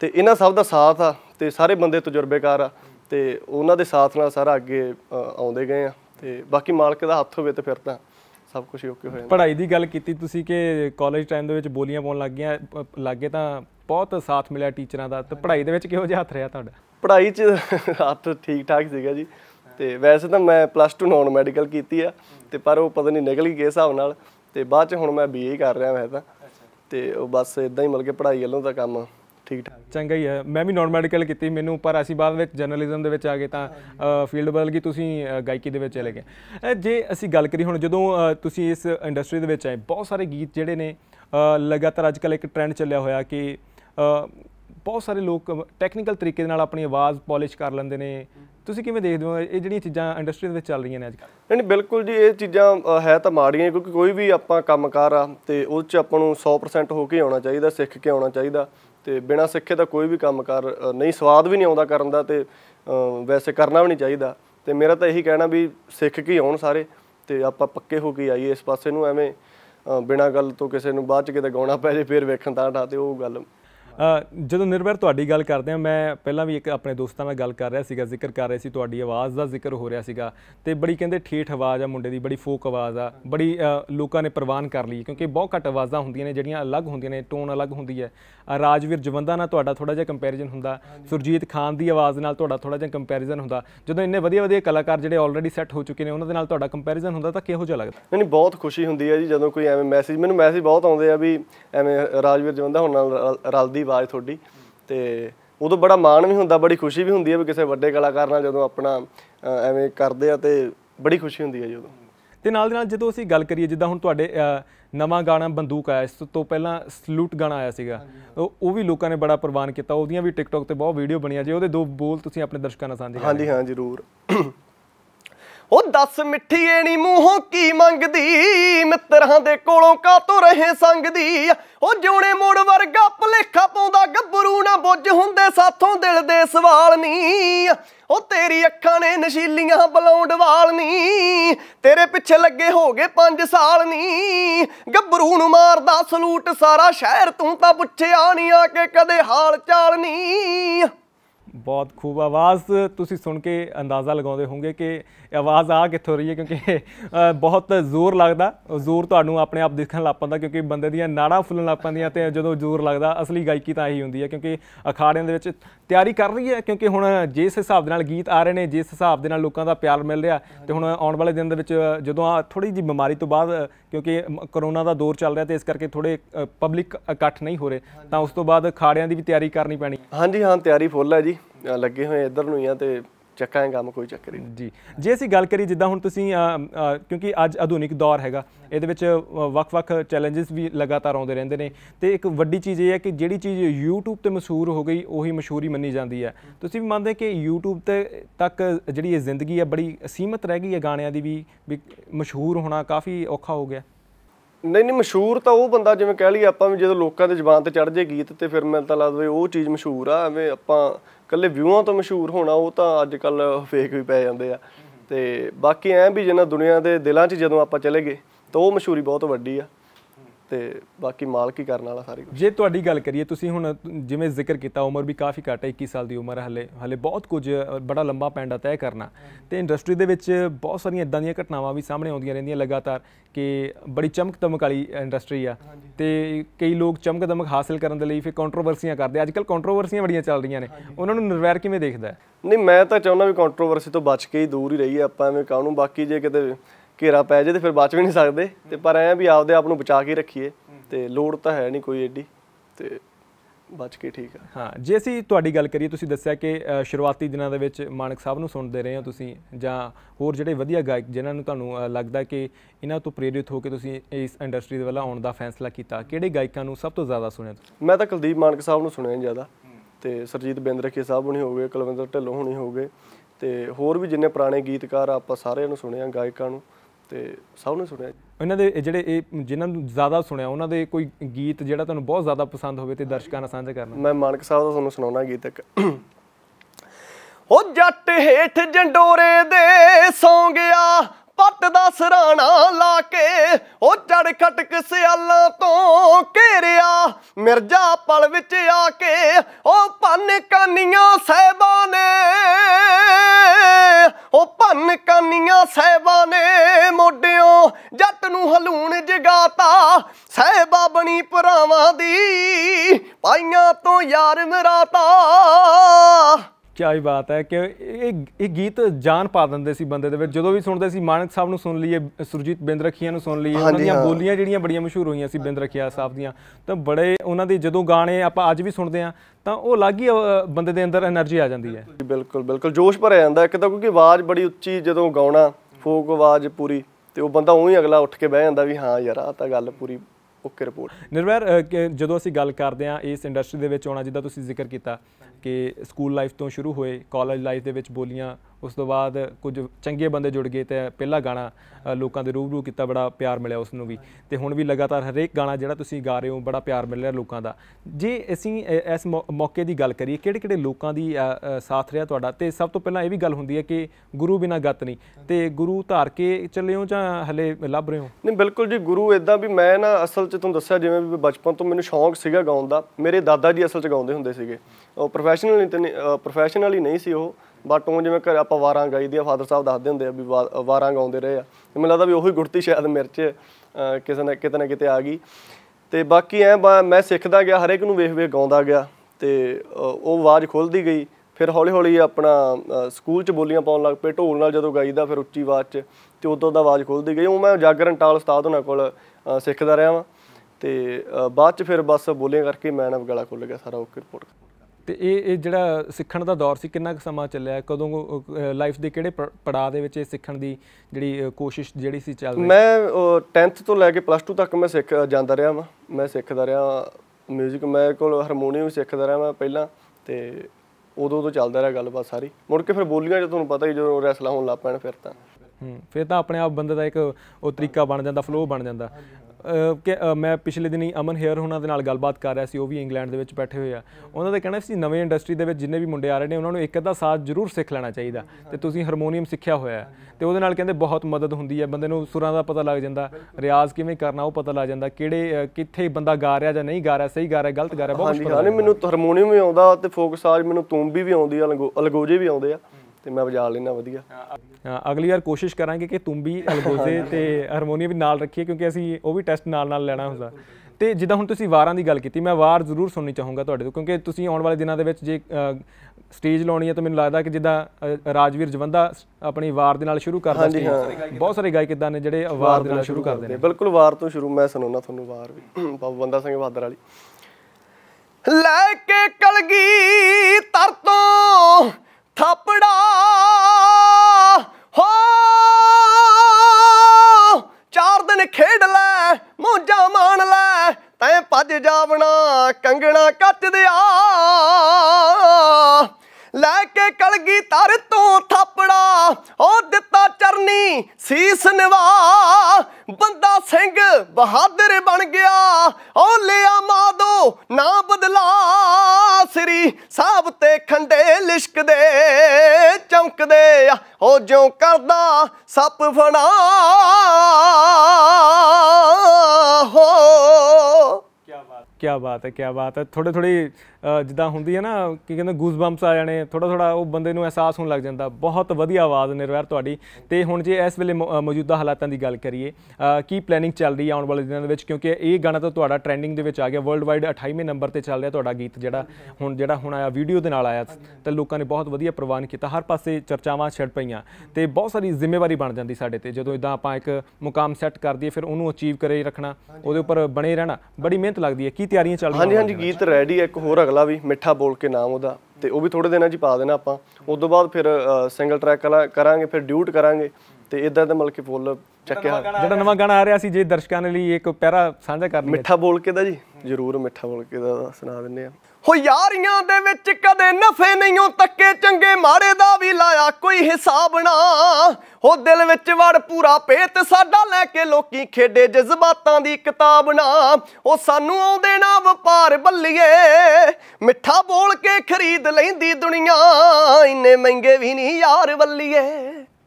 Speaker 2: ਤੇ ਇਹਨਾਂ ਸਭ ਦਾ ਸਾਥ ਆ ਤੇ ਸਾਰੇ ਬੰਦੇ ਤਜਰਬੇਕਾਰ ਆ ਤੇ ਉਹਨਾਂ ਦੇ ਸਾਥ ਨਾਲ ਸਾਰਾ ਅੱਗੇ ਆਉਂਦੇ ਗਏ ਆ ਤੇ ਬਾਕੀ ਮਾਲਕ ਦਾ ਹੱਥ ਹੋਵੇ ਤੇ ਫਿਰ ਤਾਂ ਸਭ ਕੁਝ ਓਕੇ ਹੋ ਜਾਂਦਾ ਪੜ੍ਹਾਈ
Speaker 3: ਦੀ ਗੱਲ ਕੀਤੀ ਤੁਸੀਂ ਕਿ ਕਾਲਜ ਟਾਈਮ ਦੇ ਵਿੱਚ ਬੋਲੀਆਂ ਪਾਉਣ ਲੱਗ ਗਿਆ ਲੱਗੇ ਤਾਂ ਬਹੁਤ ਸਾਥ ਮਿਲਿਆ ਟੀਚਰਾਂ ਦਾ ਤੇ ਪੜ੍ਹਾਈ ਦੇ ਵਿੱਚ ਕਿਹੋ ਜਿਹਾ ਹੱਥ ਰਿਹਾ ਤੁਹਾਡਾ
Speaker 2: ਪੜ੍ਹਾਈ 'ਚ ਹੱਥ ਠੀਕ ਠਾਕ ਸੀਗਾ ਜੀ ਤੇ ਵੈਸੇ ਤਾਂ ਮੈਂ ਪਲੱਸ 2 ਨੌਨ ਮੈਡੀਕਲ ਕੀਤੀ ਆ ਤੇ ਪਰ ਉਹ ਪਤਾ ਨਹੀਂ ਨਿਕਲ ਗਈ ਕਿਸ ਹਿਸਾਬ ਨਾਲ ਤੇ ਬਾਅਦ ਚ ਹੁਣ ਮੈਂ ਬੀਏ ਕਰ ਰਿਹਾ ਮੈਂ ਤਾਂ ਤੇ ਉਹ ਬਸ ਇਦਾਂ ਹੀ ਮਿਲ ਕੇ ਪੜ੍ਹਾਈ ਵੱਲੋਂ ਦਾ ਕੰਮ ਠੀਕ ਠਾਕ
Speaker 3: ਚੰਗਾ ਹੀ ਹੈ ਮੈਂ ਵੀ ਨਾਨ ਮੈਡੀਕਲ ਕੀਤੀ ਮੈਨੂੰ ਪਰ ਅਸੀਂ ਬਾਅਦ ਵਿੱਚ ਜਰਨਲਿਜ਼ਮ ਦੇ ਵਿੱਚ ਆ ਗਏ ਤਾਂ ਫੀਲਡ ਬਦਲ ਗਈ ਤੁਸੀਂ ਗਾਇਕੀ ਦੇ ਵਿੱਚ ਚਲੇ ਗਏ ਜੇ ਅਸੀਂ ਗੱਲ ਕਰੀ ਹੁਣ ਜਦੋਂ ਤੁਸੀਂ ਇਸ ਇੰਡਸਟਰੀ ਦੇ ਵਿੱਚ ਆਏ ਬਹੁਤ ਸਾਰੇ ਗੀਤ ਜਿਹੜੇ ਨੇ ਲਗਾਤਾਰ ਅੱਜਕੱਲ ਇੱਕ ਟ੍ਰੈਂਡ ਚੱਲਿਆ ਹੋਇਆ ਕਿ ਬਹੁਤ ਸਾਰੇ ਲੋਕ ਟੈਕਨੀਕਲ ਤਰੀਕੇ ਦੇ ਨਾਲ ਆਪਣੀ ਆਵਾਜ਼ ਪਾਲਿਸ਼ ਕਰ ਲੈਂਦੇ ਨੇ ਤੁਸੀਂ ਕਿਵੇਂ ਦੇਖਦੇ ਹੋ ਇਹ ਜਿਹੜੀਆਂ ਚੀਜ਼ਾਂ ਇੰਡਸਟਰੀ ਦੇ ਵਿੱਚ ਚੱਲ ਰਹੀਆਂ ਨੇ ਅੱਜ
Speaker 2: ਕੱਲ੍ਹ ਨਹੀਂ ਬਿਲਕੁਲ ਜੀ ਇਹ ਚੀਜ਼ਾਂ ਹੈ ਤਾਂ ਮਾੜੀਆਂ ਕਿਉਂਕਿ ਕੋਈ ਵੀ ਆਪਾਂ ਕੰਮਕਾਰ ਆ ਤੇ ਉਹ 'ਚ ਆਪਾਂ ਨੂੰ 100% ਹੋ ਕੇ ਆਉਣਾ ਚਾਹੀਦਾ ਸਿੱਖ ਕੇ ਆਉਣਾ ਚਾਹੀਦਾ ਤੇ ਬਿਨਾਂ ਸਿੱਖੇ ਤਾਂ ਕੋਈ ਵੀ ਕੰਮਕਾਰ ਨਹੀਂ ਸਵਾਦ ਵੀ ਨਹੀਂ ਆਉਂਦਾ ਕਰਨ ਦਾ ਤੇ ਵੈਸੇ ਕਰਨਾ ਵੀ ਨਹੀਂ ਚਾਹੀਦਾ ਤੇ ਮੇਰਾ ਤਾਂ ਇਹੀ ਕਹਿਣਾ ਵੀ ਸਿੱਖ ਕੇ ਆਉਣ ਸਾਰੇ ਤੇ ਆਪਾਂ ਪੱਕੇ ਹੋ ਕੇ ਆਈਏ ਇਸ ਪਾਸੇ ਨੂੰ ਐਵੇਂ ਬਿਨਾਂ ਗੱਲ ਤੋਂ ਕਿਸੇ ਨੂੰ ਬਾਅਦ ਚ ਕਿਤੇ ਗਾਉਣਾ ਪੈ ਜੇ ਫੇਰ ਵੇਖਣ ਤਾਂ ਠਾ ਤੇ ਉਹ ਗੱਲ
Speaker 3: ਜਦੋਂ ਨਿਰਵਰ ਤੁਹਾਡੀ ਗੱਲ ਕਰਦੇ ਆ ਮੈਂ ਪਹਿਲਾਂ ਵੀ ਇੱਕ ਆਪਣੇ ਦੋਸਤਾਂ ਨਾਲ ਗੱਲ ਕਰ ਰਿਹਾ ਸੀਗਾ ਜ਼ਿਕਰ ਕਰ ਰਿਹਾ ਸੀ ਤੁਹਾਡੀ ਆਵਾਜ਼ ਦਾ ਜ਼ਿਕਰ ਹੋ ਰਿਹਾ ਸੀਗਾ ਤੇ ਬੜੀ ਕਹਿੰਦੇ ਠੇਠ ਆਵਾਜ਼ ਆ ਮੁੰਡੇ ਦੀ ਬੜੀ ਫੋਕ ਆਵਾਜ਼ ਆ ਬੜੀ ਲੋਕਾਂ ਨੇ ਪ੍ਰਵਾਨ ਕਰ ਲਈ ਕਿਉਂਕਿ ਬਹੁਤ ਘੱਟ ਆਵਾਜ਼ਾਂ ਹੁੰਦੀਆਂ ਨੇ ਜਿਹੜੀਆਂ ਅਲੱਗ ਹੁੰਦੀਆਂ ਨੇ ਟੋਨ ਅਲੱਗ ਹੁੰਦੀ ਹੈ ਰਾਜਵੀਰ ਜਵੰਦਾ ਨਾਲ ਤੁਹਾਡਾ ਥੋੜਾ ਜਿਹਾ ਕੰਪੈਰੀਜ਼ਨ ਹੁੰਦਾ ਸੁਰਜੀਤ ਖਾਨ ਦੀ ਆਵਾਜ਼ ਨਾਲ ਤੁਹਾਡਾ ਥੋੜਾ ਜਿਹਾ ਕੰਪੈਰੀਜ਼ਨ ਹੁੰਦਾ ਜਦੋਂ ਇੰਨੇ ਵਧੀਆ ਵਧੀਆ ਕਲਾਕਾਰ ਜਿਹੜੇ ਆਲਰੇਡੀ ਸੈੱਟ ਹੋ ਚੁੱਕੇ ਨੇ ਉਹਨਾਂ ਦੇ ਨਾਲ ਤੁਹਾਡਾ ਕੰਪੈਰੀਜ਼ਨ ਹੁੰਦਾ ਤਾਂ ਕਿਹੋ ਜਿਹਾ ਲੱਗਦਾ
Speaker 2: ਨਹੀਂ ਬਹੁਤ ਖੁਸ਼ੀ ਹੁੰਦੀ ਹੈ ਜੀ ਜਦੋਂ ਕੋਈ ਐਵੇਂ ਮੈਸੇਜ ਮੈਨੂੰ ਮੈਸੇਜ ਬਹੁਤ ਆਉਂਦੇ ਆ ਵੀ ਐਵੇਂ ਰਾਜਵੀਰ ਜਵੰਦਾ ਹੁਣ ਨਾਲ ਰਲਦੀ ਆਵਾਜ਼ ਤੁਹਾਡੀ ਤੇ ਉਦੋਂ ਬੜਾ ਮਾਣ ਵੀ ਹੁੰਦਾ ਬੜੀ ਖੁਸ਼ੀ ਵੀ ਹੁੰਦੀ ਹੈ ਵੀ ਕਿਸੇ ਵੱਡੇ ਕਲਾਕਾਰ ਨਾਲ ਜਦੋਂ ਆਪਣਾ ਐਵੇਂ ਕਰਦੇ ਆ ਤੇ ਬੜੀ ਖੁਸ਼ੀ ਹੁੰਦੀ ਹੈ ਜਦੋਂ ਤੇ ਨਾਲ ਦੇ ਨਾਲ ਜਦੋਂ ਅਸੀਂ ਗੱਲ ਕਰੀਏ ਜਿੱਦਾਂ ਹੁਣ
Speaker 3: ਤੁਹਾਡੇ ਨਵਾਂ ਗਾਣਾ ਬੰਦੂਕ ਆਇਆ ਇਸ ਤੋਂ ਪਹਿਲਾਂ ਸਲੂਟ ਗਾਣਾ ਆਇਆ ਸੀਗਾ ਉਹ ਵੀ ਲੋਕਾਂ ਨੇ ਬੜਾ ਪ੍ਰਵਾਨ ਕੀਤਾ ਉਹਦੀਆਂ ਵੀ ਟਿਕਟੌਕ ਤੇ ਬਹੁਤ ਵੀਡੀਓ ਬਣੀਆਂ ਜੇ ਉਹਦੇ ਦੋ ਬੋਲ ਤੁਸੀਂ ਆਪਣੇ ਦਰਸ਼ਕਾਂ ਨਾਲ ਸਾਂਝੇ ਕਰੋ ਹਾਂਜੀ
Speaker 2: ਹਾਂ ਜ਼ਰੂਰ
Speaker 1: ਉਹ ਦੱਸ ਮਿੱਠੀਏ ਨੀ ਮੂੰਹੋਂ ਕੀ ਮੰਗਦੀ ਮਿੱਤਰਾਂ ਦੇ ਕੋਲੋਂ ਕਾ ਤੋ ਰਹੇ ਸੰਗਦੀ ਉਹ ਜਿਉਣੇ ਮੋੜ ਵਰਗਾ ਭਲੇਖਾ ਪਾਉਂਦਾ ਗੱਭਰੂ ਨਾ ਬੁੱਝ ਹੁੰਦੇ ਸਾਥੋਂ ਦਿਲ ਦੇ ਸਵਾਲ ਨੀ ਉਹ ਤੇਰੀ ਅੱਖਾਂ ਨੇ ਨਸ਼ੀਲੀਆਂ ਬਲੌਂਡ ਵਾਲ ਨੀ ਤੇਰੇ ਪਿੱਛੇ ਲੱਗੇ ਹੋਗੇ 5 ਸਾਲ ਨੀ ਗੱਭਰੂ ਨੂੰ ਮਾਰਦਾ ਸਲੂਟ ਸਾਰਾ ਸ਼ਹਿਰ ਤੂੰ ਤਾਂ ਪੁੱਛਿਆ ਨਹੀਂ ਆ ਕੇ ਕਦੇ ਹਾਲ ਚਾਲ ਨੀ
Speaker 3: ਬਹੁਤ ਖੂਬ ਆਵਾਜ਼ ਤੁਸੀਂ ਸੁਣ ਕੇ ਅੰਦਾਜ਼ਾ ਲਗਾਉਂਦੇ ਹੋਵੋਗੇ ਕਿ ਆਵਾਜ਼ ਆ ਕਿੱਥੋਂ ਰਹੀ ਹੈ ਕਿਉਂਕਿ ਬਹੁਤ ਜ਼ੋਰ ਲੱਗਦਾ ਜ਼ੋਰ ਤੁਹਾਨੂੰ ਆਪਣੇ ਆਪ ਦੇਖਣ ਲੱਗ ਪੈਂਦਾ ਕਿਉਂਕਿ ਬੰਦੇ ਦੀਆਂ ਨਾੜਾਂ ਫੁੱਲਣ ਲੱਗ ਪੈਂਦੀਆਂ ਤੇ ਜਦੋਂ ਜ਼ੋਰ ਲੱਗਦਾ ਅਸਲੀ ਗਾਇਕੀ ਤਾਂ ਇਹੀ ਹੁੰਦੀ ਹੈ ਕਿਉਂਕਿ ਅਖਾੜਿਆਂ ਦੇ ਵਿੱਚ ਤਿਆਰੀ ਕਰ ਰਹੀ ਹੈ ਕਿਉਂਕਿ ਹੁਣ ਜਿਸ ਹਿਸਾਬ ਦੇ ਨਾਲ ਗੀਤ ਆ ਰਹੇ ਨੇ ਜਿਸ ਹਿਸਾਬ ਦੇ ਨਾਲ ਲੋਕਾਂ ਦਾ ਪਿਆਰ ਮਿਲ ਰਿਹਾ ਤੇ ਹੁਣ ਆਉਣ ਵਾਲੇ ਦਿਨ ਦੇ ਵਿੱਚ ਜਦੋਂ ਆ ਥੋੜੀ ਜੀ ਬਿਮਾਰੀ ਤੋਂ ਬਾਅਦ ਕਿਉਂਕਿ ਕਰੋਨਾ ਦਾ ਦੌਰ ਚੱਲ ਰਿਹਾ ਤੇ ਇਸ ਕਰਕੇ ਥੋੜੇ ਪਬਲਿਕ ਇਕੱਠ ਨਹੀਂ ਹੋ ਰਹੇ ਤਾਂ ਉਸ ਤੋਂ ਬਾਅਦ ਖਾੜਿਆਂ
Speaker 2: ਦੀ ਵੀ ਤਿਆਰੀ ਕਰਨੀ ਪੈਣੀ ਹਾਂਜੀ ਹਾਂ ਤਿਆਰੀ ਫੁੱਲ ਹੈ ਜੀ ਲੱਗੇ ਹੋਏ ਇਧਰ ਨੂੰ ਹੀ ਆ ਤੇ ਚੱਕਾਂ ਗਾਮ ਕੋਈ ਚੱਕਰ ਨਹੀਂ
Speaker 3: ਜੀ ਜੇ ਅਸੀਂ ਗੱਲ ਕਰੀ ਜਿੱਦਾਂ ਹੁਣ ਤੁਸੀਂ ਕਿਉਂਕਿ ਅੱਜ ਆਧੁਨਿਕ ਦੌਰ ਹੈਗਾ ਇਹਦੇ ਵਿੱਚ ਵੱਖ-ਵੱਖ ਚੈਲੰਜਸ ਵੀ ਲਗਾਤਾਰ ਆਉਂਦੇ ਰਹਿੰਦੇ ਨੇ ਤੇ ਇੱਕ ਵੱਡੀ ਚੀਜ਼ ਇਹ ਹੈ ਕਿ ਜਿਹੜੀ ਚੀਜ਼ YouTube ਤੇ ਮਸ਼ਹੂਰ ਹੋ ਗਈ ਉਹੀ ਮਸ਼ਹੂਰੀ ਮੰਨੀ ਜਾਂਦੀ ਹੈ ਤੁਸੀਂ ਵੀ ਮੰਨਦੇ ਕਿ YouTube ਤੇ ਤੱਕ ਜਿਹੜੀ ਇਹ ਜ਼ਿੰਦਗੀ ਹੈ ਬੜੀ ਸੀਮਤ ਰਹਿ ਗਈ ਹੈ ਗਾਣਿਆਂ ਦੀ ਵੀ ਮਸ਼ਹੂਰ ਹੋਣਾ ਕਾਫੀ ਔਖਾ ਹੋ ਗਿਆ
Speaker 2: ਨਹੀਂ ਨਹੀਂ ਮਸ਼ਹੂਰ ਤਾਂ ਉਹ ਬੰਦਾ ਜਿਵੇਂ ਕਹਿ ਲਈਏ ਆਪਾਂ ਵੀ ਜਦੋਂ ਲੋਕਾਂ ਦੇ ਜ਼ੁਬਾਨ ਤੇ ਚੜ ਜੇ ਗੀਤ ਤੇ ਫਿਰ ਮੈਨੂੰ ਤਾਂ ਲੱਗਦਾ ਵੀ ਉਹ ਚੀਜ਼ ਮਸ਼ਹੂਰ ਆ ਐਵੇਂ ਆਪਾਂ ਕੱਲੇ ਵਿਊਆਂ ਤੋਂ ਮਸ਼ਹੂਰ ਹੋਣਾ ਉਹ ਤਾਂ ਅੱਜ ਕੱਲ ਫੇਕ ਵੀ ਪੈ ਜਾਂਦੇ ਆ ਤੇ ਬਾਕੀ ਐ ਵੀ ਜਿੰਨਾ ਦੁਨੀਆ ਦੇ ਦਿਲਾਂ 'ਚ ਜਦੋਂ ਆਪਾਂ ਚਲੇ ਗਏ ਤਾਂ ਉਹ ਮਸ਼ਹੂਰੀ ਬਹੁਤ ਵੱਡੀ ਆ ਤੇ ਬਾਕੀ ਮਾਲਕ ਹੀ ਕਰਨ ਵਾਲਾ ਸਾਰੀ
Speaker 3: ਜੇ ਤੁਹਾਡੀ ਗੱਲ ਕਰੀਏ ਤੁਸੀਂ ਹੁਣ ਜਿਵੇਂ ਜ਼ਿਕਰ ਕੀਤਾ ਉਮਰ ਵੀ ਕਾਫੀ ਘੱਟ ਹੈ 21 ਸਾਲ ਦੀ ਉਮਰ ਹੈ ਹਲੇ ਹਲੇ ਬਹੁਤ ਕੁਝ ਬੜਾ ਲੰਬਾ ਪੈਂਡਾ ਤੈਅ ਕਰਨਾ ਤੇ ਇੰਡਸਟਰੀ ਦੇ ਵਿੱਚ ਬਹੁਤ ਸਾਰੀਆਂ ਇਦਾਂ ਦੀਆਂ ਘਟਨਾਵਾਂ ਵੀ ਸਾਹਮਣੇ ਆਉਂਦੀਆਂ ਰਹਿੰਦੀਆਂ ਲਗਾਤਾਰ ਕਿ ਬੜੀ ਚਮਕ ਦਮਕ ਵਾਲੀ ਇੰਡਸਟਰੀ ਆ ਤੇ ਕਈ ਲੋਕ ਚਮਕ ਦਮਕ ਹਾਸਲ ਕਰਨ ਦੇ ਲਈ ਫਿਰ ਕੰਟਰੋਵਰਸੀਆਂ ਕਰਦੇ ਅੱਜ ਕੱਲ ਕੰਟਰੋਵਰਸੀਆਂ ਬੜੀਆਂ ਚੱਲ ਰਹੀਆਂ ਨੇ ਉਹਨਾਂ ਨੂੰ ਨਿਰਵੈਰ ਕਿਵੇਂ ਦੇਖਦਾ
Speaker 2: ਨਹੀਂ ਮੈਂ ਤਾਂ ਚਾਹੁੰਦਾ ਵੀ ਕੰਟਰੋਵਰਸੀ ਤੋਂ ਬਚ ਕੇ ਹੀ ਦੂਰ ਹੀ ਰਹੀਏ ਆਪਾਂ ਐਵੇਂ ਕਾਹਨੂੰ ਬਾਕੀ ਜੇ ਕਿਤੇ ਘੇਰਾ ਪੈ ਜੇ ਤੇ ਫਿਰ ਬਚ ਵੀ ਨਹੀਂ ਸਕਦੇ ਤੇ ਪਰ ਐ ਵੀ ਆਪਦੇ ਆਪ ਨੂੰ ਬਚਾ ਕੇ ਰੱਖੀਏ ਤੇ ਲੋੜ ਤਾਂ ਹੈ ਨਹੀਂ ਕੋਈ ਏਡੀ ਤੇ ਬਚ ਕੇ ਠੀਕ ਆ
Speaker 3: ਹਾਂ ਜੇ ਅਸੀਂ ਤੁਹਾਡੀ ਗੱਲ ਕਰੀਏ ਤੁਸੀਂ ਦੱਸਿਆ ਕਿ ਸ਼ੁਰੂਆਤੀ ਦਿਨਾਂ ਦੇ ਵਿੱਚ ਮਾਨਕ ਸਾਹਿਬ ਨੂੰ ਸੁਣਦੇ ਰਹੇ ਹੋ ਤੁਸੀਂ ਜਾਂ ਹੋਰ ਜਿਹੜੇ ਵਧੀਆ ਗਾਇਕ ਜਿਨ੍ਹਾਂ ਨੂੰ ਤੁਹਾਨੂੰ ਲੱਗਦਾ ਕਿ ਇਹਨਾਂ ਤੋਂ ਪ੍ਰੇਰਿਤ ਹੋ ਕੇ ਤੁਸੀਂ ਇਸ ਇੰਡਸਟਰੀ ਦੇ ਵੱਲ ਆਉਣ ਦਾ ਫੈਸਲਾ ਕੀਤਾ ਕਿਹੜੇ ਗਾਇਕਾਂ ਨੂੰ ਸਭ ਤੋਂ ਜ਼ਿਆਦਾ ਸੁਣਿਆ ਤੁਸੀਂ
Speaker 2: ਮੈਂ ਤਾਂ ਕੁਲਦੀਪ ਮਾਨਕ ਸਾਹਿਬ ਨੂੰ ਸੁਣਿਆ ਜ਼ਿਆਦਾ ਤੇ ਸਰਜੀਤ ਬੇਂਦਰਖੇ ਸਾਹਿਬ ਹੁਣੀ ਹੋ ਗਏ ਕੁਲਵਿੰਦਰ ਢਿੱਲੋਂ ਹੁਣੀ ਹੋ ਗਏ ਤੇ ਹੋਰ ਵੀ ਜਿੰਨੇ ਪੁਰਾਣੇ ਗੀਤਕਾਰ ਆਪਾਂ ਸਾਰਿਆਂ ਨੂੰ ਸੁਣਿਆ ਗਾਇਕਾਂ ਨੂੰ ਤੇ ਸਭ ਨੇ ਸੁਣਿਆ
Speaker 3: ਇਹਨਾਂ ਦੇ ਜਿਹੜੇ ਇਹ ਜਿਨ੍ਹਾਂ ਨੂੰ ਜ਼ਿਆਦਾ ਸੁਣਿਆ ਉਹਨਾਂ ਦੇ ਕੋਈ ਗੀਤ ਜਿਹੜਾ ਤੁਹਾਨੂੰ ਬਹੁਤ ਜ਼ਿਆਦਾ ਪਸੰਦ ਹੋਵੇ ਤੇ ਦਰਸ਼ਕਾਂ ਨਾਲ ਸਾਂਝਾ ਕਰਨਾ
Speaker 1: ਮੈਂ
Speaker 2: ਮਾਨਕ ਸਾਹਿਬ ਦਾ ਤੁਹਾਨੂੰ ਸੁਣਾਉਣਾ ਗੀਤ ਇੱਕ
Speaker 1: ਉਹ ਜੱਟ ਹੇਠ ਜੰਡੋਰੇ ਦੇ ਸੌਂ ਗਿਆ ਪੱਟ ਦਾ ਸਰਾਣਾ ਲਾ ਕੇ ਉਹ ਚੜ ਖਟਕ ਸਿਆਲਾਂ ਤੋਂ ਘੇਰਿਆ ਮਿਰਜ਼ਾ ਪਲ ਵਿੱਚ ਆ ਕੇ ਉਹ ਪੰਨ ਕਾਨੀਆਂ ਸਹਿਬਾਂ ਨੇ ਉਹ ਪੰਨ ਕਾਨੀਆਂ ਸਹਿਬਾਂ ਨੇ ਮੋਢਿਓ ਜੱਟ ਨੂੰ ਹਲੂਣ ਜਗਾਤਾ ਸਹਿਬਾ ਬਣੀ ਭਰਾਵਾਂ ਦੀ ਪਾਈਆਂ ਤੋਂ ਯਾਰ ਮਰਾਤਾ
Speaker 3: ਕੀ ਬਾਤ ਹੈ ਕਿ ਇਹ ਇਹ ਗੀਤ ਜਾਨ ਪਾ ਦਿੰਦੇ ਸੀ ਬੰਦੇ ਦੇ ਵਿੱਚ ਜਦੋਂ ਵੀ ਸੁਣਦੇ ਸੀ ਮਾਨਕ ਸਾਹਿਬ ਨੂੰ ਸੁਣ ਲਈਏ ਸੁਰਜੀਤ ਬਿੰਦਰਖੀਆ ਨੂੰ ਸੁਣ ਲਈਏ ਉਹਨਾਂ ਦੀਆਂ ਬੋਲੀਆਂ ਜਿਹੜੀਆਂ ਬੜੀਆਂ ਮਸ਼ਹੂਰ ਹੋਈਆਂ ਸੀ ਬਿੰਦਰਖੀਆ ਸਾਹਿਬ ਦੀਆਂ ਤਾਂ ਬੜੇ ਉਹਨਾਂ ਦੇ ਜਦੋਂ ਗਾਣੇ ਆਪਾਂ ਅੱਜ ਵੀ ਸੁਣਦੇ ਆ ਤਾਂ ਉਹ ਅਲੱਗ ਹੀ ਬੰਦੇ ਦੇ ਅੰਦਰ એનર્ਜੀ ਆ ਜਾਂਦੀ ਹੈ
Speaker 2: ਬਿਲਕੁਲ ਬਿਲਕੁਲ ਜੋਸ਼ ਭਰਿਆ ਜਾਂਦਾ ਇੱਕ ਤਾਂ ਕਿਉਂਕਿ ਆਵਾਜ਼ ਬੜੀ ਉੱਚੀ ਜਦੋਂ ਗਾਉਣਾ ਫੋਕ ਆਵਾਜ਼ ਪੂਰੀ ਤੇ ਉਹ ਬੰਦਾ ਉਹੀ ਅਗਲਾ ਉੱਠ ਕੇ ਬਹਿ ਜਾਂਦਾ ਵੀ ਹਾਂ ਯਾਰ ਆ ਤਾਂ ਗੱਲ ਪੂਰੀ ਉੱਕੇ ਰਿਪੋਰਟ
Speaker 3: ਨਿਰਵੈਰ ਜਦੋਂ ਅਸੀਂ ਗੱਲ ਕਰਦੇ ਆ ਇਸ ਇੰਡਸਟਰੀ ਦੇ ਵਿੱਚ ਆਉਣਾ ਜਿੱਦਾਂ ਤੁਸੀਂ ਜ਼ਿਕਰ ਕੀਤਾ ਕਿ ਸਕੂਲ ਲਾਈਫ ਤੋਂ ਸ਼ੁਰੂ ਹੋਏ ਕਾਲਜ ਲਾਈਫ ਦੇ ਵਿੱਚ ਬੋਲੀਆਂ ਉਸ ਤੋਂ ਬਾਅਦ ਕੁਝ ਚੰਗੇ ਬੰਦੇ ਜੁੜ ਗਏ ਤੇ ਪਹਿਲਾ ਗਾਣਾ ਲੋਕਾਂ ਦੇ ਰੂਬਰੂ ਕੀਤਾ ਬੜਾ ਪਿਆਰ ਮਿਲਿਆ ਉਸ ਨੂੰ ਵੀ ਤੇ ਹੁਣ ਵੀ ਲਗਾਤਾਰ ਹਰੇਕ ਗਾਣਾ ਜਿਹੜਾ ਤੁਸੀਂ ਗਾ ਰਹੇ ਹੋ ਬੜਾ ਪਿਆਰ ਮਿਲ ਰਿਹਾ ਲੋਕਾਂ ਦਾ ਜੇ ਅਸੀਂ ਇਸ ਮੌਕੇ ਦੀ ਗੱਲ ਕਰੀਏ ਕਿਹੜੇ ਕਿਹੜੇ ਲੋਕਾਂ ਦੀ ਸਾਥ ਰਿਹਾ ਤੁਹਾਡਾ ਤੇ ਸਭ ਤੋਂ ਪਹਿਲਾਂ ਇਹ ਵੀ ਗੱਲ ਹੁੰਦੀ ਹੈ ਕਿ ਗੁਰੂ ਬਿਨਾ ਗੱਤ ਨਹੀਂ ਤੇ ਗੁਰੂ ਧਾਰ ਕੇ ਚੱਲੇ ਹੋ ਜਾਂ ਹਲੇ ਲੱਭ ਰਹੇ ਹੋ
Speaker 2: ਨਹੀਂ ਬਿਲਕੁਲ ਜੀ ਗੁਰੂ ਇਦਾਂ ਵੀ ਮੈਂ ਨਾ ਅਸਲ 'ਚ ਤੁਹਾਨੂੰ ਦੱਸਿਆ ਜਿਵੇਂ ਵੀ ਬਚਪਨ ਤੋਂ ਮੈਨੂੰ ਸ਼ੌਂਕ ਸੀਗਾ ਗਾਉਣ ਦਾ ਮੇਰੇ ਦਾਦਾ ਜੀ ਅਸਲ 'ਚ ਗਾਉਂਦੇ ਹੁੰਦੇ ਸੀਗੇ ਉਹ ਪ੍ਰੋਫੈਸ਼ਨਲ ਪ੍ਰੋਫੈਸ਼ਨਲੀ ਨਹੀਂ ਸੀ ਉਹ ਬਟ ਉਹ ਜਿਵੇਂ ਘਰ ਆਪਾਂ ਵਾਰਾਂ ਗਾਈਦੀ ਆ ਫਾਦਰ ਸਾਹਿਬ ਦੱਸਦੇ ਹੁੰਦੇ ਆ ਵੀ ਵਾਰਾਂ ਗਾਉਂਦੇ ਰਹੇ ਆ ਤੇ ਮੈਨੂੰ ਲੱਗਦਾ ਵੀ ਉਹੀ ਗੁੜਤੀ ਸ਼ਾਇਦ ਮੇਰੇ 'ਚ ਕਿਸੇ ਨਾ ਕਿਤੇ ਨਾ ਕਿਤੇ ਆ ਗਈ ਤੇ ਬਾਕੀ ਐ ਮੈਂ ਸਿੱਖਦਾ ਗਿਆ ਹਰੇਕ ਨੂੰ ਵੇਖ ਵੇਖ ਗਾਉਂਦਾ ਗਿਆ ਤੇ ਉਹ ਆਵਾਜ਼ ਖੁੱਲਦੀ ਗਈ ਫਿਰ ਹੌਲੀ ਹੌਲੀ ਆਪਣਾ ਸਕੂਲ 'ਚ ਬੋਲੀਆਂ ਪਾਉਣ ਲੱਗ ਪਏ ਢੋਲ ਨਾਲ ਜਦੋਂ ਗਾਈਦਾ ਫਿਰ ਉੱਚੀ ਆਵਾਜ਼ 'ਚ ਤੇ ਉਦੋਂ ਦਾ ਆਵਾਜ਼ ਖੁੱਲਦੀ ਗਈ ਉਹ ਮੈਂ ਜਾਗਰਨ ਟਾਲ ਉਸਤਾਦ ਉਹਨਾਂ ਕੋਲ ਸਿੱਖਦਾ ਰਿਹਾ ਵਾਂ ਤੇ ਬਾਅਦ 'ਚ ਫਿਰ ਬਸ ਬੋਲੀਆਂ ਕਰਕੇ ਮੈਂ ਨਾ ਗਲਾ ਖੁੱਲ ਗਿਆ ਸਾਰਾ ਓਕੇ ਰਿਪੋਰਟ
Speaker 3: ਤੇ ਇਹ ਇਹ ਜਿਹੜਾ ਸਿੱਖਣ ਦਾ ਦੌਰ ਸੀ ਕਿੰਨਾ ਕੁ ਸਮਾਂ ਚੱਲਿਆ ਕਦੋਂ ਲਾਈਫ ਦੇ ਕਿਹੜੇ ਪੜਾਅ ਦੇ ਵਿੱਚ ਇਹ ਸਿੱਖਣ ਦੀ ਜਿਹੜੀ ਕੋਸ਼ਿਸ਼ ਜਿਹੜੀ ਸੀ ਚੱਲ ਰਹੀ ਮੈਂ
Speaker 2: 10th ਤੋਂ ਲੈ ਕੇ ਪਲੱਸ 2 ਤੱਕ ਮੈਂ ਸਿੱਖ ਜਾਂਦਾ ਰਿਹਾ ਵਾਂ ਮੈਂ ਸਿੱਖਦਾ ਰਿਹਾ 뮤직 ਮੈਂ ਕੋਲ ਹਾਰਮੋਨੀਅਮ ਸਿੱਖਦਾ ਰਿਹਾ ਮੈਂ ਪਹਿਲਾਂ ਤੇ ਉਦੋਂ ਤੋਂ ਚੱਲਦਾ ਰਿਹਾ ਗੱਲਬਾਤ ਸਾਰੀ ਮੁੜ ਕੇ ਫਿਰ ਬੋਲੀਆਂ ਜੇ ਤੁਹਾਨੂੰ ਪਤਾ ਹੀ ਜਦੋਂ ਰੈਸਲਾ ਹੋਣ ਲੱਗ ਪੈਣ ਫਿਰ ਤਾਂ
Speaker 3: ਹੂੰ ਫਿਰ ਤਾਂ ਆਪਣੇ ਆਪ ਬੰਦੇ ਦਾ ਇੱਕ ਉਹ ਤਰੀਕਾ ਬਣ ਜਾਂਦਾ ਫਲੋ ਬਣ ਜਾਂਦਾ ਕਿ ਮੈਂ ਪਿਛਲੇ ਦਿਨੀ ਅਮਨ ਹੇਅਰ ਹੁਣਾਂ ਦੇ ਨਾਲ ਗੱਲਬਾਤ ਕਰ ਰਿਹਾ ਸੀ ਉਹ ਵੀ ਇੰਗਲੈਂਡ ਦੇ ਵਿੱਚ ਬੈਠੇ ਹੋਏ ਆ ਉਹਨਾਂ ਦਾ ਕਹਿਣਾ ਸੀ ਨਵੇਂ ਇੰਡਸਟਰੀ ਦੇ ਵਿੱਚ ਜਿੰਨੇ ਵੀ ਮੁੰਡੇ ਆ ਰਹੇ ਨੇ ਉਹਨਾਂ ਨੂੰ ਇੱਕ ਅੱਧਾ ਸਾਜ਼ ਜ਼ਰੂਰ ਸਿੱਖ ਲੈਣਾ ਚਾਹੀਦਾ ਤੇ ਤੁਸੀਂ ਹਾਰਮੋਨੀਅਮ ਸਿੱਖਿਆ ਹੋਇਆ ਤੇ ਉਹਦੇ ਨਾਲ ਕਹਿੰਦੇ ਬਹੁਤ ਮਦਦ ਹੁੰਦੀ ਹੈ ਬੰਦੇ ਨੂੰ ਸੁਰਾਂ ਦਾ ਪਤਾ ਲੱਗ ਜਾਂਦਾ ਰਿਆਜ਼ ਕਿਵੇਂ ਕਰਨਾ ਉਹ ਪਤਾ ਲੱਗ ਜਾਂਦਾ ਕਿਹੜੇ ਕਿੱਥੇ ਬੰਦਾ ਗਾ ਰਿਹਾ ਜਾਂ ਨਹੀਂ ਗਾ ਰਿਹਾ ਸਹੀ ਗਾ ਰਿਹਾ ਗਲਤ ਗਾ ਰਿਹਾ ਬਹੁਤ ਮੁਸ਼ਕਲ ਹੈ ਮੈਨੂੰ
Speaker 2: ਹਾਰਮੋਨੀਅਮ ਵੀ ਆਉਂਦਾ ਤੇ ਫੋਕਸ ਸਾਜ਼ ਮੈਨੂੰ ਤੂੰਬੀ ਵੀ ਆਉਂਦੀ ਆ ਅਲਗੋਜੇ ਵੀ ਆਉਂਦੇ ਆ ਤੇ ਮੈਂ ਵਜਾ ਲੈਣਾ ਵਧੀਆ
Speaker 3: ਹਾਂ ਅਗਲੀ ਵਾਰ ਕੋਸ਼ਿਸ਼ ਕਰਾਂਗੇ ਕਿ ਤੂੰ ਵੀ ਅਲਗੋਜ਼ੇ ਤੇ ਹਾਰਮੋਨੀਅਮ ਵੀ ਨਾਲ ਰੱਖੀਏ ਕਿਉਂਕਿ ਅਸੀਂ ਉਹ ਵੀ ਟੈਸਟ ਨਾਲ ਨਾਲ ਲੈਣਾ ਹੁੰਦਾ ਤੇ ਜਿੱਦਾਂ ਹੁਣ ਤੁਸੀਂ ਵਾਰਾਂ ਦੀ ਗੱਲ ਕੀਤੀ ਮੈਂ ਵਾਰ ਜ਼ਰੂਰ ਸੁਣਨੀ ਚਾਹੂੰਗਾ ਤੁਹਾਡੇ ਤੋਂ ਕਿਉਂਕਿ ਤੁਸੀਂ ਆਉਣ ਵਾਲੇ ਦਿਨਾਂ ਦੇ ਵਿੱਚ ਜੇ ਸਟੇਜ ਲਾਉਣੀ ਹੈ ਤਾਂ ਮੈਨੂੰ ਲੱਗਦਾ ਕਿ ਜਿੱਦਾਂ ਰਾਜਵੀਰ ਜਵੰਦਾ ਆਪਣੀ ਵਾਰ ਦੇ ਨਾਲ ਸ਼ੁਰੂ ਕਰਦਾ ਸੀ ਬਹੁਤ ਸਾਰੇ ਗਾਇਕ ਇਦਾਂ ਨੇ ਜਿਹੜੇ ਵਾਰ ਦੇ ਨਾਲ ਸ਼ੁਰੂ ਕਰਦੇ ਨੇ
Speaker 2: ਬਿਲਕੁਲ ਵਾਰ ਤੋਂ ਸ਼ੁਰੂ ਮੈਂ ਸੁਣਾਉਣਾ ਤੁਹਾਨੂੰ ਵਾਰ ਵੀ ਬਾਬੂ ਬੰਦਾ ਸਿੰਘ ਬਹਾਦਰ ਵਾਲੀ
Speaker 1: ਲੈ ਕੇ ਕਲਗੀ ਤਰ ਤੋਂ ਥਾਪੜਾ ਹੋ ਚਾਰ ਦਿਨ ਖੇਡ ਲੈ ਮੋਜਾ ਮਾਣ ਲੈ ਤੈਂ ਭੱਜ ਜਾਵਣਾ ਕੰਗਣਾ ਕੱਟ ਦਿਆ ਲੈ ਕੇ ਕਲਗੀ ਤਰ ਤੋਂ ਥਾਪੜਾ ਉਹ ਦਿੱਤਾ ਚਰਨੀ ਸੀਸ ਨਿਵਾ ਬੰਦਾ ਸਿੰਘ ਬਹਾਦਰ ਬਣ ਗਿਆ ਉਹ ਲਿਆ ਮਾਦੋ ਨਾ ਬਦਲਾ ਜੀ ਸਾਬ ਤੇ ਖੰਡੇ ਲਿਸ਼ਕਦੇ ਚਮਕਦੇ ਆ ਹੋ ਜਿਉ ਕਰਦਾ ਸੱਪ ਫਣਾ ਹੋ
Speaker 3: ਕੀ ਬਾਤ ਕੀ ਬਾਤ ਹੈ ਕੀ ਬਾਤ ਹੈ ਥੋੜੇ ਥੋੜੀ ਜਿੱਦਾਂ ਹੁੰਦੀ ਹੈ ਨਾ ਕੀ ਕਹਿੰਦੇ ਗੂਸ ਬੰਪਸ ਆ ਜਾਣੇ ਥੋੜਾ ਥੋੜਾ ਉਹ ਬੰਦੇ ਨੂੰ ਅਹਿਸਾਸ ਹੋਣ ਲੱਗ ਜਾਂਦਾ ਬਹੁਤ ਵਧੀਆ ਆਵਾਜ਼ ਨਿਰਵੈਰ ਤੁਹਾਡੀ ਤੇ ਹੁਣ ਜੇ ਇਸ ਵੇਲੇ ਮੌਜੂਦਾ ਹਾਲਾਤਾਂ ਦੀ ਗੱਲ ਕਰੀਏ ਕੀ ਪਲੈਨਿੰਗ ਚੱਲ ਰਹੀ ਹੈ ਆਉਣ ਵਾਲੇ ਦਿਨਾਂ ਦੇ ਵਿੱਚ ਕਿਉਂਕਿ ਇਹ ਗਾਣਾ ਤਾਂ ਤੁਹਾਡਾ ਟ੍ਰੈਂਡਿੰਗ ਦੇ ਵਿੱਚ ਆ ਗਿਆ ਵਰਲਡਵਾਈਡ 28ਵੇਂ ਨੰਬਰ ਤੇ ਚੱਲ ਰਿਹਾ ਤੁਹਾਡਾ ਗੀਤ ਜਿਹੜਾ ਹੁਣ ਜਿਹੜਾ ਹੁਣ ਆਇਆ ਵੀਡੀਓ ਦੇ ਨਾਲ ਆਇਆ ਤੇ ਲੋਕਾਂ ਨੇ ਬਹੁਤ ਵਧੀਆ ਪ੍ਰਵਾਨ ਕੀਤਾ ਹਰ ਪਾਸੇ ਚਰਚਾਵਾਂ ਛੜ ਪਈਆਂ ਤੇ ਬਹੁਤ ਸਾਰੀ ਜ਼ਿੰਮੇਵਾਰੀ ਬਣ ਜਾਂਦੀ ਸਾਡੇ ਤੇ ਜਦੋਂ ਇਦਾਂ ਆਪਾਂ ਇੱਕ ਮੁਕਾਮ ਸੈੱਟ ਕਰ ਦਈਏ ਫਿਰ ਉਹਨੂੰ ਅਚੀਵ ਕਰੇ ਰੱਖਣਾ ਉਹਦੇ ਉੱਪਰ ਬਣੇ ਰਹਿਣਾ ਬੜੀ ਮਿਹਨਤ ਲੱਗਦੀ ਹੈ ਕੀ ਤਿਆਰੀਆਂ ਚੱਲ ਰਹੀਆਂ ਹਾਂਜੀ ਹਾਂਜੀ
Speaker 2: ਗੀਤ ਰੈਡੀ ਇੱਕ ਹੋਰ ਅਗਲਾ ਅਗਲਾ ਵੀ ਮਿੱਠਾ ਬੋਲ ਕੇ ਨਾਮ ਉਹਦਾ ਤੇ ਉਹ ਵੀ ਥੋੜੇ ਦਿਨਾਂ ਜੀ ਪਾ ਦੇਣਾ ਆਪਾਂ ਉਸ ਤੋਂ ਬਾਅਦ ਫਿਰ ਸਿੰਗਲ ਟਰੈਕ ਕਰਾਂਗੇ ਫਿਰ ਡਿਊਟ ਕਰਾਂਗੇ ਤੇ ਇਦਾਂ ਦਾ ਮਤਲਬ ਫੁੱਲ ਚੱਕਿਆ ਜਿਹੜਾ ਨਵਾਂ ਗਾਣਾ ਆ ਰਿਹਾ ਸੀ ਜੇ ਦਰਸ਼ਕਾਂ ਦੇ ਲਈ ਇੱਕ ਪਿਆਰਾ ਸਾਂਝਾ ਕਰਨੀ ਮਿੱਠਾ ਬੋਲ ਕੇ ਦਾ ਜੀ ਜ਼ਰੂਰ ਮਿੱਠਾ ਬੋਲ ਕੇ ਦਾ ਸੁਣਾ ਦਿੰਨੇ ਆ
Speaker 1: ਹੋ ਯਾਰੀਆਂ ਦੇ ਵਿੱਚ ਕਦੇ ਨਫੇ ਨਹੀਂ ਹੋ ਤੱਕੇ ਚੰਗੇ ਮਾਰੇ ਦਾ ਵੀ ਲਾਇਆ ਕੋਈ ਹਿਸਾਬ ਨਾ ਹੋ ਦਿਲ ਵਿੱਚ ਵੜ ਪੂਰਾ ਪੇਤ ਸਾਡਾ ਲੈ ਕੇ ਲੋਕੀ ਖੇਡੇ ਜਜ਼ਬਾਤਾਂ ਦੀ ਕਿਤਾਬ ਨਾ ਉਹ ਸਾਨੂੰ ਆਉਂਦੇ ਨਾ ਵਪਾਰ ਬੱਲੀਏ ਮਿੱਠਾ ਬੋਲ ਕੇ ਖਰੀਦ ਲੈਂਦੀ ਦੁਨੀਆ ਇੰਨੇ ਮਹਿੰਗੇ ਵੀ ਨਹੀਂ ਯਾਰ ਬੱਲੀਏ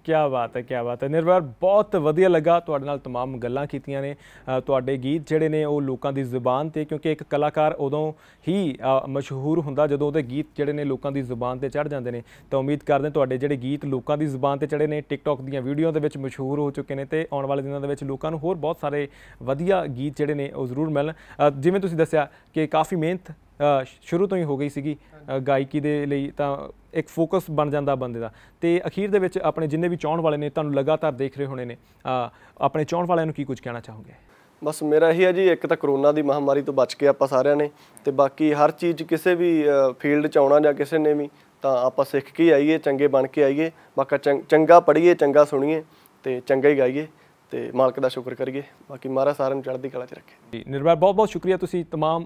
Speaker 3: ਕੀ ਬਾਤ ਹੈ ਕੀ ਬਾਤ ਹੈ ਨਿਰਵਰ ਬਹੁਤ ਵਧੀਆ ਲੱਗਾ ਤੁਹਾਡੇ ਨਾਲ तमाम ਗੱਲਾਂ ਕੀਤੀਆਂ ਨੇ ਤੁਹਾਡੇ ਗੀਤ ਜਿਹੜੇ ਨੇ ਉਹ ਲੋਕਾਂ ਦੀ ਜ਼ੁਬਾਨ ਤੇ ਕਿਉਂਕਿ ਇੱਕ ਕਲਾਕਾਰ ਉਦੋਂ ਹੀ ਮਸ਼ਹੂਰ ਹੁੰਦਾ ਜਦੋਂ ਉਹਦੇ ਗੀਤ ਜਿਹੜੇ ਨੇ ਲੋਕਾਂ ਦੀ ਜ਼ੁਬਾਨ ਤੇ ਚੜ ਜਾਂਦੇ ਨੇ ਤਾਂ ਉਮੀਦ ਕਰਦੇ ਤੁਹਾਡੇ ਜਿਹੜੇ ਗੀਤ ਲੋਕਾਂ ਦੀ ਜ਼ੁਬਾਨ ਤੇ ਚੜੇ ਨੇ ਟਿਕਟੌਕ ਦੀਆਂ ਵੀਡੀਓ ਦੇ ਵਿੱਚ ਮਸ਼ਹੂਰ ਹੋ ਚੁੱਕੇ ਨੇ ਤੇ ਆਉਣ ਵਾਲੇ ਦਿਨਾਂ ਦੇ ਵਿੱਚ ਲੋਕਾਂ ਨੂੰ ਹੋਰ ਬਹੁਤ ਸਾਰੇ ਵਧੀਆ ਗੀਤ ਜਿਹੜੇ ਨੇ ਉਹ ਜ਼ਰੂਰ ਮਿਲਣ ਜਿਵੇਂ ਤੁਸੀਂ ਦੱਸਿਆ ਕਿ ਕਾਫੀ ਮਿਹਨਤ ਸ਼ੁਰੂ ਤੋਂ ਹੀ ਹੋ ਗਈ ਸੀਗੀ ਗਾਇਕੀ ਦੇ ਲਈ ਤਾਂ ਇੱਕ ਫੋਕਸ ਬਣ ਜਾਂਦਾ ਬੰਦੇ ਦਾ ਤੇ ਅਖੀਰ ਦੇ ਵਿੱਚ ਆਪਣੇ ਜਿੰਨੇ ਵੀ ਚਾਹਣ ਵਾਲੇ ਨੇ ਤੁਹਾਨੂੰ ਲਗਾਤਾਰ ਦੇਖ ਰਹੇ ਹੋਣੇ ਨੇ ਆਪਣੇ ਚਾਹਣ ਵਾਲਿਆਂ ਨੂੰ ਕੀ ਕੁਝ ਕਹਿਣਾ ਚਾਹੋਗੇ
Speaker 2: ਬਸ ਮੇਰਾ ਇਹੀ ਹੈ ਜੀ ਇੱਕ ਤਾਂ ਕਰੋਨਾ ਦੀ ਮਹਾਮਾਰੀ ਤੋਂ ਬਚ ਕੇ ਆਪਾਂ ਸਾਰਿਆਂ ਨੇ ਤੇ ਬਾਕੀ ਹਰ ਚੀਜ਼ ਕਿਸੇ ਵੀ ਫੀਲਡ 'ਚ ਆਉਣਾ ਜਾਂ ਕਿਸੇ ਨੇ ਵੀ ਤਾਂ ਆਪਾਂ ਸਿੱਖ ਕੇ ਆਈਏ ਚੰਗੇ ਬਣ ਕੇ ਆਈਏ ਬਾਕੀ ਚੰਗਾ ਪੜ੍ਹੀਏ ਚੰਗਾ ਸੁਣੀਏ ਤੇ ਚੰਗਾ ਹੀ ਗਾਈਏ ਤੇ ਮਾਲਕ ਦਾ ਸ਼ੁਕਰ ਕਰੀਏ ਬਾਕੀ ਮਾਰਾ ਸਾਰਿਆਂ ਨੂੰ ਚੜ੍ਹਦੀ ਕਲਾ 'ਚ ਰੱਖੇ
Speaker 3: ਜੀ ਨਿਰਭਰ ਬਹੁਤ ਬਹੁਤ ਸ਼ੁਕਰੀਆ ਤੁਸੀਂ तमाम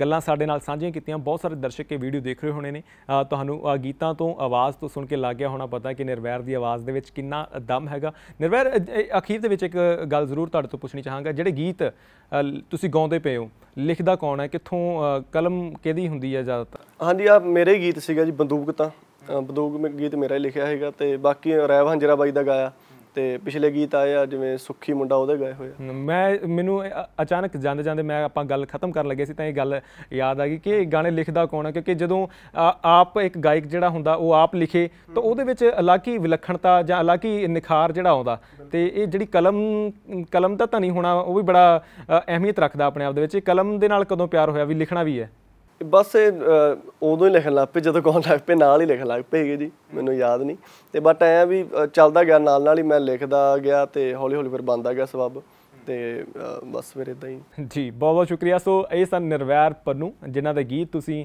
Speaker 3: ਗੱਲਾਂ ਸਾਡੇ ਨਾਲ ਸਾਂਝੀਆਂ ਕੀਤੀਆਂ ਬਹੁਤ ਸਾਰੇ ਦਰਸ਼ਕ ਇਹ ਵੀਡੀਓ ਦੇਖ ਰਹੇ ਹੋਣੇ ਨੇ ਤੁਹਾਨੂੰ ਗੀਤਾਂ ਤੋਂ ਆਵਾਜ਼ ਤੋਂ ਸੁਣ ਕੇ ਲੱਗ ਗਿਆ ਹੋਣਾ ਪਤਾ ਕਿ ਨਿਰਵੈਰ ਦੀ ਆਵਾਜ਼ ਦੇ ਵਿੱਚ ਕਿੰਨਾ ਦਮ ਹੈਗਾ ਨਿਰਵੈਰ ਅਖੀਰ ਦੇ ਵਿੱਚ ਇੱਕ ਗੱਲ ਜ਼ਰੂਰ ਤੁਹਾਡੇ ਤੋਂ ਪੁੱਛਣੀ ਚਾਹਾਂਗਾ ਜਿਹੜੇ ਗੀਤ ਤੁਸੀਂ ਗਾਉਂਦੇ ਪਏ ਹੋ ਲਿਖਦਾ ਕੌਣ ਹੈ ਕਿੱਥੋਂ ਕਲਮ ਕਿਹਦੀ ਹੁੰਦੀ ਹੈ ਜ਼ਿਆਦਾਤਰ
Speaker 2: ਹਾਂਜੀ ਆ ਮੇਰੇ ਗੀਤ ਸੀਗਾ ਜੀ ਬੰਦੂਕ ਤਾਂ ਬੰਦੂਕ ਗੀਤ ਮੇਰਾ ਹੀ ਲਿਖਿਆ ਹੈਗਾ ਤੇ ਬਾਕੀ ਰੈਵ ਹੰਜਰਾ ਬਾਈ ਦਾ ਗਾਇਆ ਤੇ ਪਿਛਲੇ ਗੀਤ ਆਏ ਆ ਜਿਵੇਂ ਸੁੱਖੀ ਮੁੰਡਾ ਉਹਦੇ ਗਾਏ ਹੋਏ
Speaker 3: ਮੈਂ ਮੈਨੂੰ ਅਚਾਨਕ ਜਾਂਦੇ ਜਾਂਦੇ ਮੈਂ ਆਪਾਂ ਗੱਲ ਖਤਮ ਕਰਨ ਲੱਗੇ ਸੀ ਤਾਂ ਇਹ ਗੱਲ ਯਾਦ ਆ ਗਈ ਕਿ ਇਹ ਗਾਣੇ ਲਿਖਦਾ ਕੌਣ ਹੈ ਕਿਉਂਕਿ ਜਦੋਂ ਆਪ ਇੱਕ ਗਾਇਕ ਜਿਹੜਾ ਹੁੰਦਾ ਉਹ ਆਪ ਲਿਖੇ ਤਾਂ ਉਹਦੇ ਵਿੱਚ ਅਲੱਗੀ ਵਿਲੱਖਣਤਾ ਜਾਂ ਅਲੱਗੀ ਨਿਖਾਰ ਜਿਹੜਾ ਆਉਂਦਾ ਤੇ ਇਹ ਜਿਹੜੀ ਕਲਮ ਕਲਮ ਦਾ ਤਾਂ ਨਹੀਂ ਹੋਣਾ ਉਹ ਵੀ ਬੜਾ ਅਹਿਮੀਅਤ ਰੱਖਦਾ ਆਪਣੇ ਆਪ ਦੇ ਵਿੱਚ ਇਹ ਕਲਮ ਦੇ ਨਾਲ ਕਦੋਂ ਪਿਆਰ ਹੋਇਆ ਵੀ ਲਿਖਣਾ ਵੀ ਹੈ
Speaker 2: ਬਸ ਉਦੋਂ ਹੀ ਲਿਖਣ ਲੱਗ ਪਏ ਜਦੋਂ ਕੌਣ ਲੱਗ ਪਏ ਨਾਲ ਹੀ ਲਿਖਣ ਲੱਗ ਪਏ ਜੀ ਮੈਨੂੰ ਯਾਦ ਨਹੀਂ ਤੇ ਬਟ ਐ ਵੀ ਚੱਲਦਾ ਗਿਆ ਨਾਲ ਨਾਲ ਹੀ ਮੈਂ ਲਿਖਦਾ ਗਿਆ ਤੇ ਹੌਲੀ ਹੌਲੀ ਫਿਰ ਬੰਦਾ ਗਿਆ ਸਬਬ ਤੇ ਬਸ ਫਿਰ ਇਦਾਂ ਹੀ
Speaker 3: ਜੀ ਬਹੁਤ ਬਹੁਤ ਸ਼ੁਕਰੀਆ ਸੋ ਇਹ ਸਨ ਨਿਰਵੈਰ ਪੰਨੂ ਜਿਨ੍ਹਾਂ ਦੇ ਗੀਤ ਤੁਸੀਂ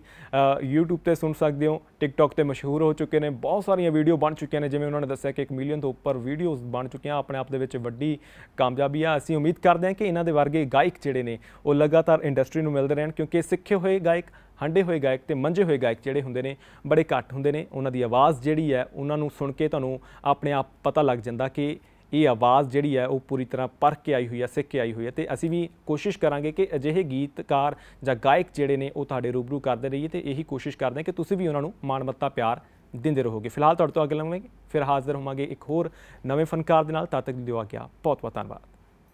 Speaker 3: YouTube ਤੇ ਸੁਣ ਸਕਦੇ ਹੋ TikTok ਤੇ ਮਸ਼ਹੂਰ ਹੋ ਚੁੱਕੇ ਨੇ ਬਹੁਤ ਸਾਰੀਆਂ ਵੀਡੀਓ ਬਣ ਚੁੱਕੀਆਂ ਨੇ ਜਿਵੇਂ ਉਹਨਾਂ ਨੇ ਦੱਸਿਆ ਕਿ 1 ਮਿਲੀਅਨ ਤੋਂ ਉੱਪਰ ਵੀਡੀਓਜ਼ ਬਣ ਚੁੱਕੀਆਂ ਆਪਣੇ ਆਪ ਦੇ ਵਿੱਚ ਵੱਡੀ ਕਾਮਯਾਬੀ ਆ ਅਸੀਂ ਉਮੀਦ ਕਰਦੇ ਹਾਂ ਕਿ ਇਹਨਾਂ ਦੇ ਵਰਗੇ ਗਾਇਕ ਜਿਹੜੇ ਨੇ ਉਹ ਲਗਾਤਾਰ ਇੰਡਸਟਰੀ ਨੂੰ ਮਿਲਦੇ ਰਹਿਣ ਕਿਉਂਕਿ ਸਿੱਖੇ ਹੋਏ ਗਾਇਕ ਹੰਡੇ ਹੋਏ ਗਾਇਕ ਤੇ ਮੰਝੇ ਹੋਏ ਗਾਇਕ ਜਿਹੜੇ ਹੁੰਦੇ ਨੇ ਬੜੇ ਘੱਟ ਹੁੰਦੇ ਨੇ ਉਹਨਾਂ ਦੀ ਆਵਾਜ਼ ਜਿਹੜੀ ਹੈ ਉਹਨਾਂ ਨੂੰ ਸੁਣ ਕੇ ਤੁਹਾਨੂੰ ਆਪਣੇ ਆਪ ਪਤਾ ਲੱਗ ਜਾਂਦਾ ਕਿ ਇਹ ਆਵਾਜ਼ ਜਿਹੜੀ ਹੈ ਉਹ ਪੂਰੀ ਤਰ੍ਹਾਂ ਪਰਖ ਕੇ ਆਈ ਹੋਈ ਹੈ ਸਿੱਖ ਕੇ ਆਈ ਹੋਈ ਹੈ ਤੇ ਅਸੀਂ ਵੀ ਕੋਸ਼ਿਸ਼ ਕਰਾਂਗੇ ਕਿ ਅਜਿਹੇ ਗੀਤਕਾਰ ਜਾਂ ਗਾਇਕ ਜਿਹੜੇ ਨੇ ਉਹ ਤੁਹਾਡੇ ਰੂਬਰੂ ਕਰਦੇ ਰਹੀਏ ਤੇ ਇਹੀ ਕੋਸ਼ਿਸ਼ ਕਰਦੇ ਹਾਂ ਕਿ ਤੁਸੀਂ ਵੀ ਉਹਨਾਂ ਨੂੰ ਮੱਤਾ ਪਿਆਰ ਦਿੰਦੇ ਰਹੋਗੇ ਫਿਲਹਾਲ ਤੁਹਾਡੇ ਤੋਂ ਅਗਲੇ ਲਵਾਂਗੇ ਫਿਰ ਹਾਜ਼ਰ ਹੋਵਾਂਗੇ ਇੱਕ ਹੋਰ ਨਵੇਂ ਫਨਕਾਰ ਦੇ ਨਾਲ ਤਦ ਤੱਕ ਦਿਵਾ ਗਿਆ ਬਹੁਤ ਬਹੁਤ ਧੰਨਵਾਦ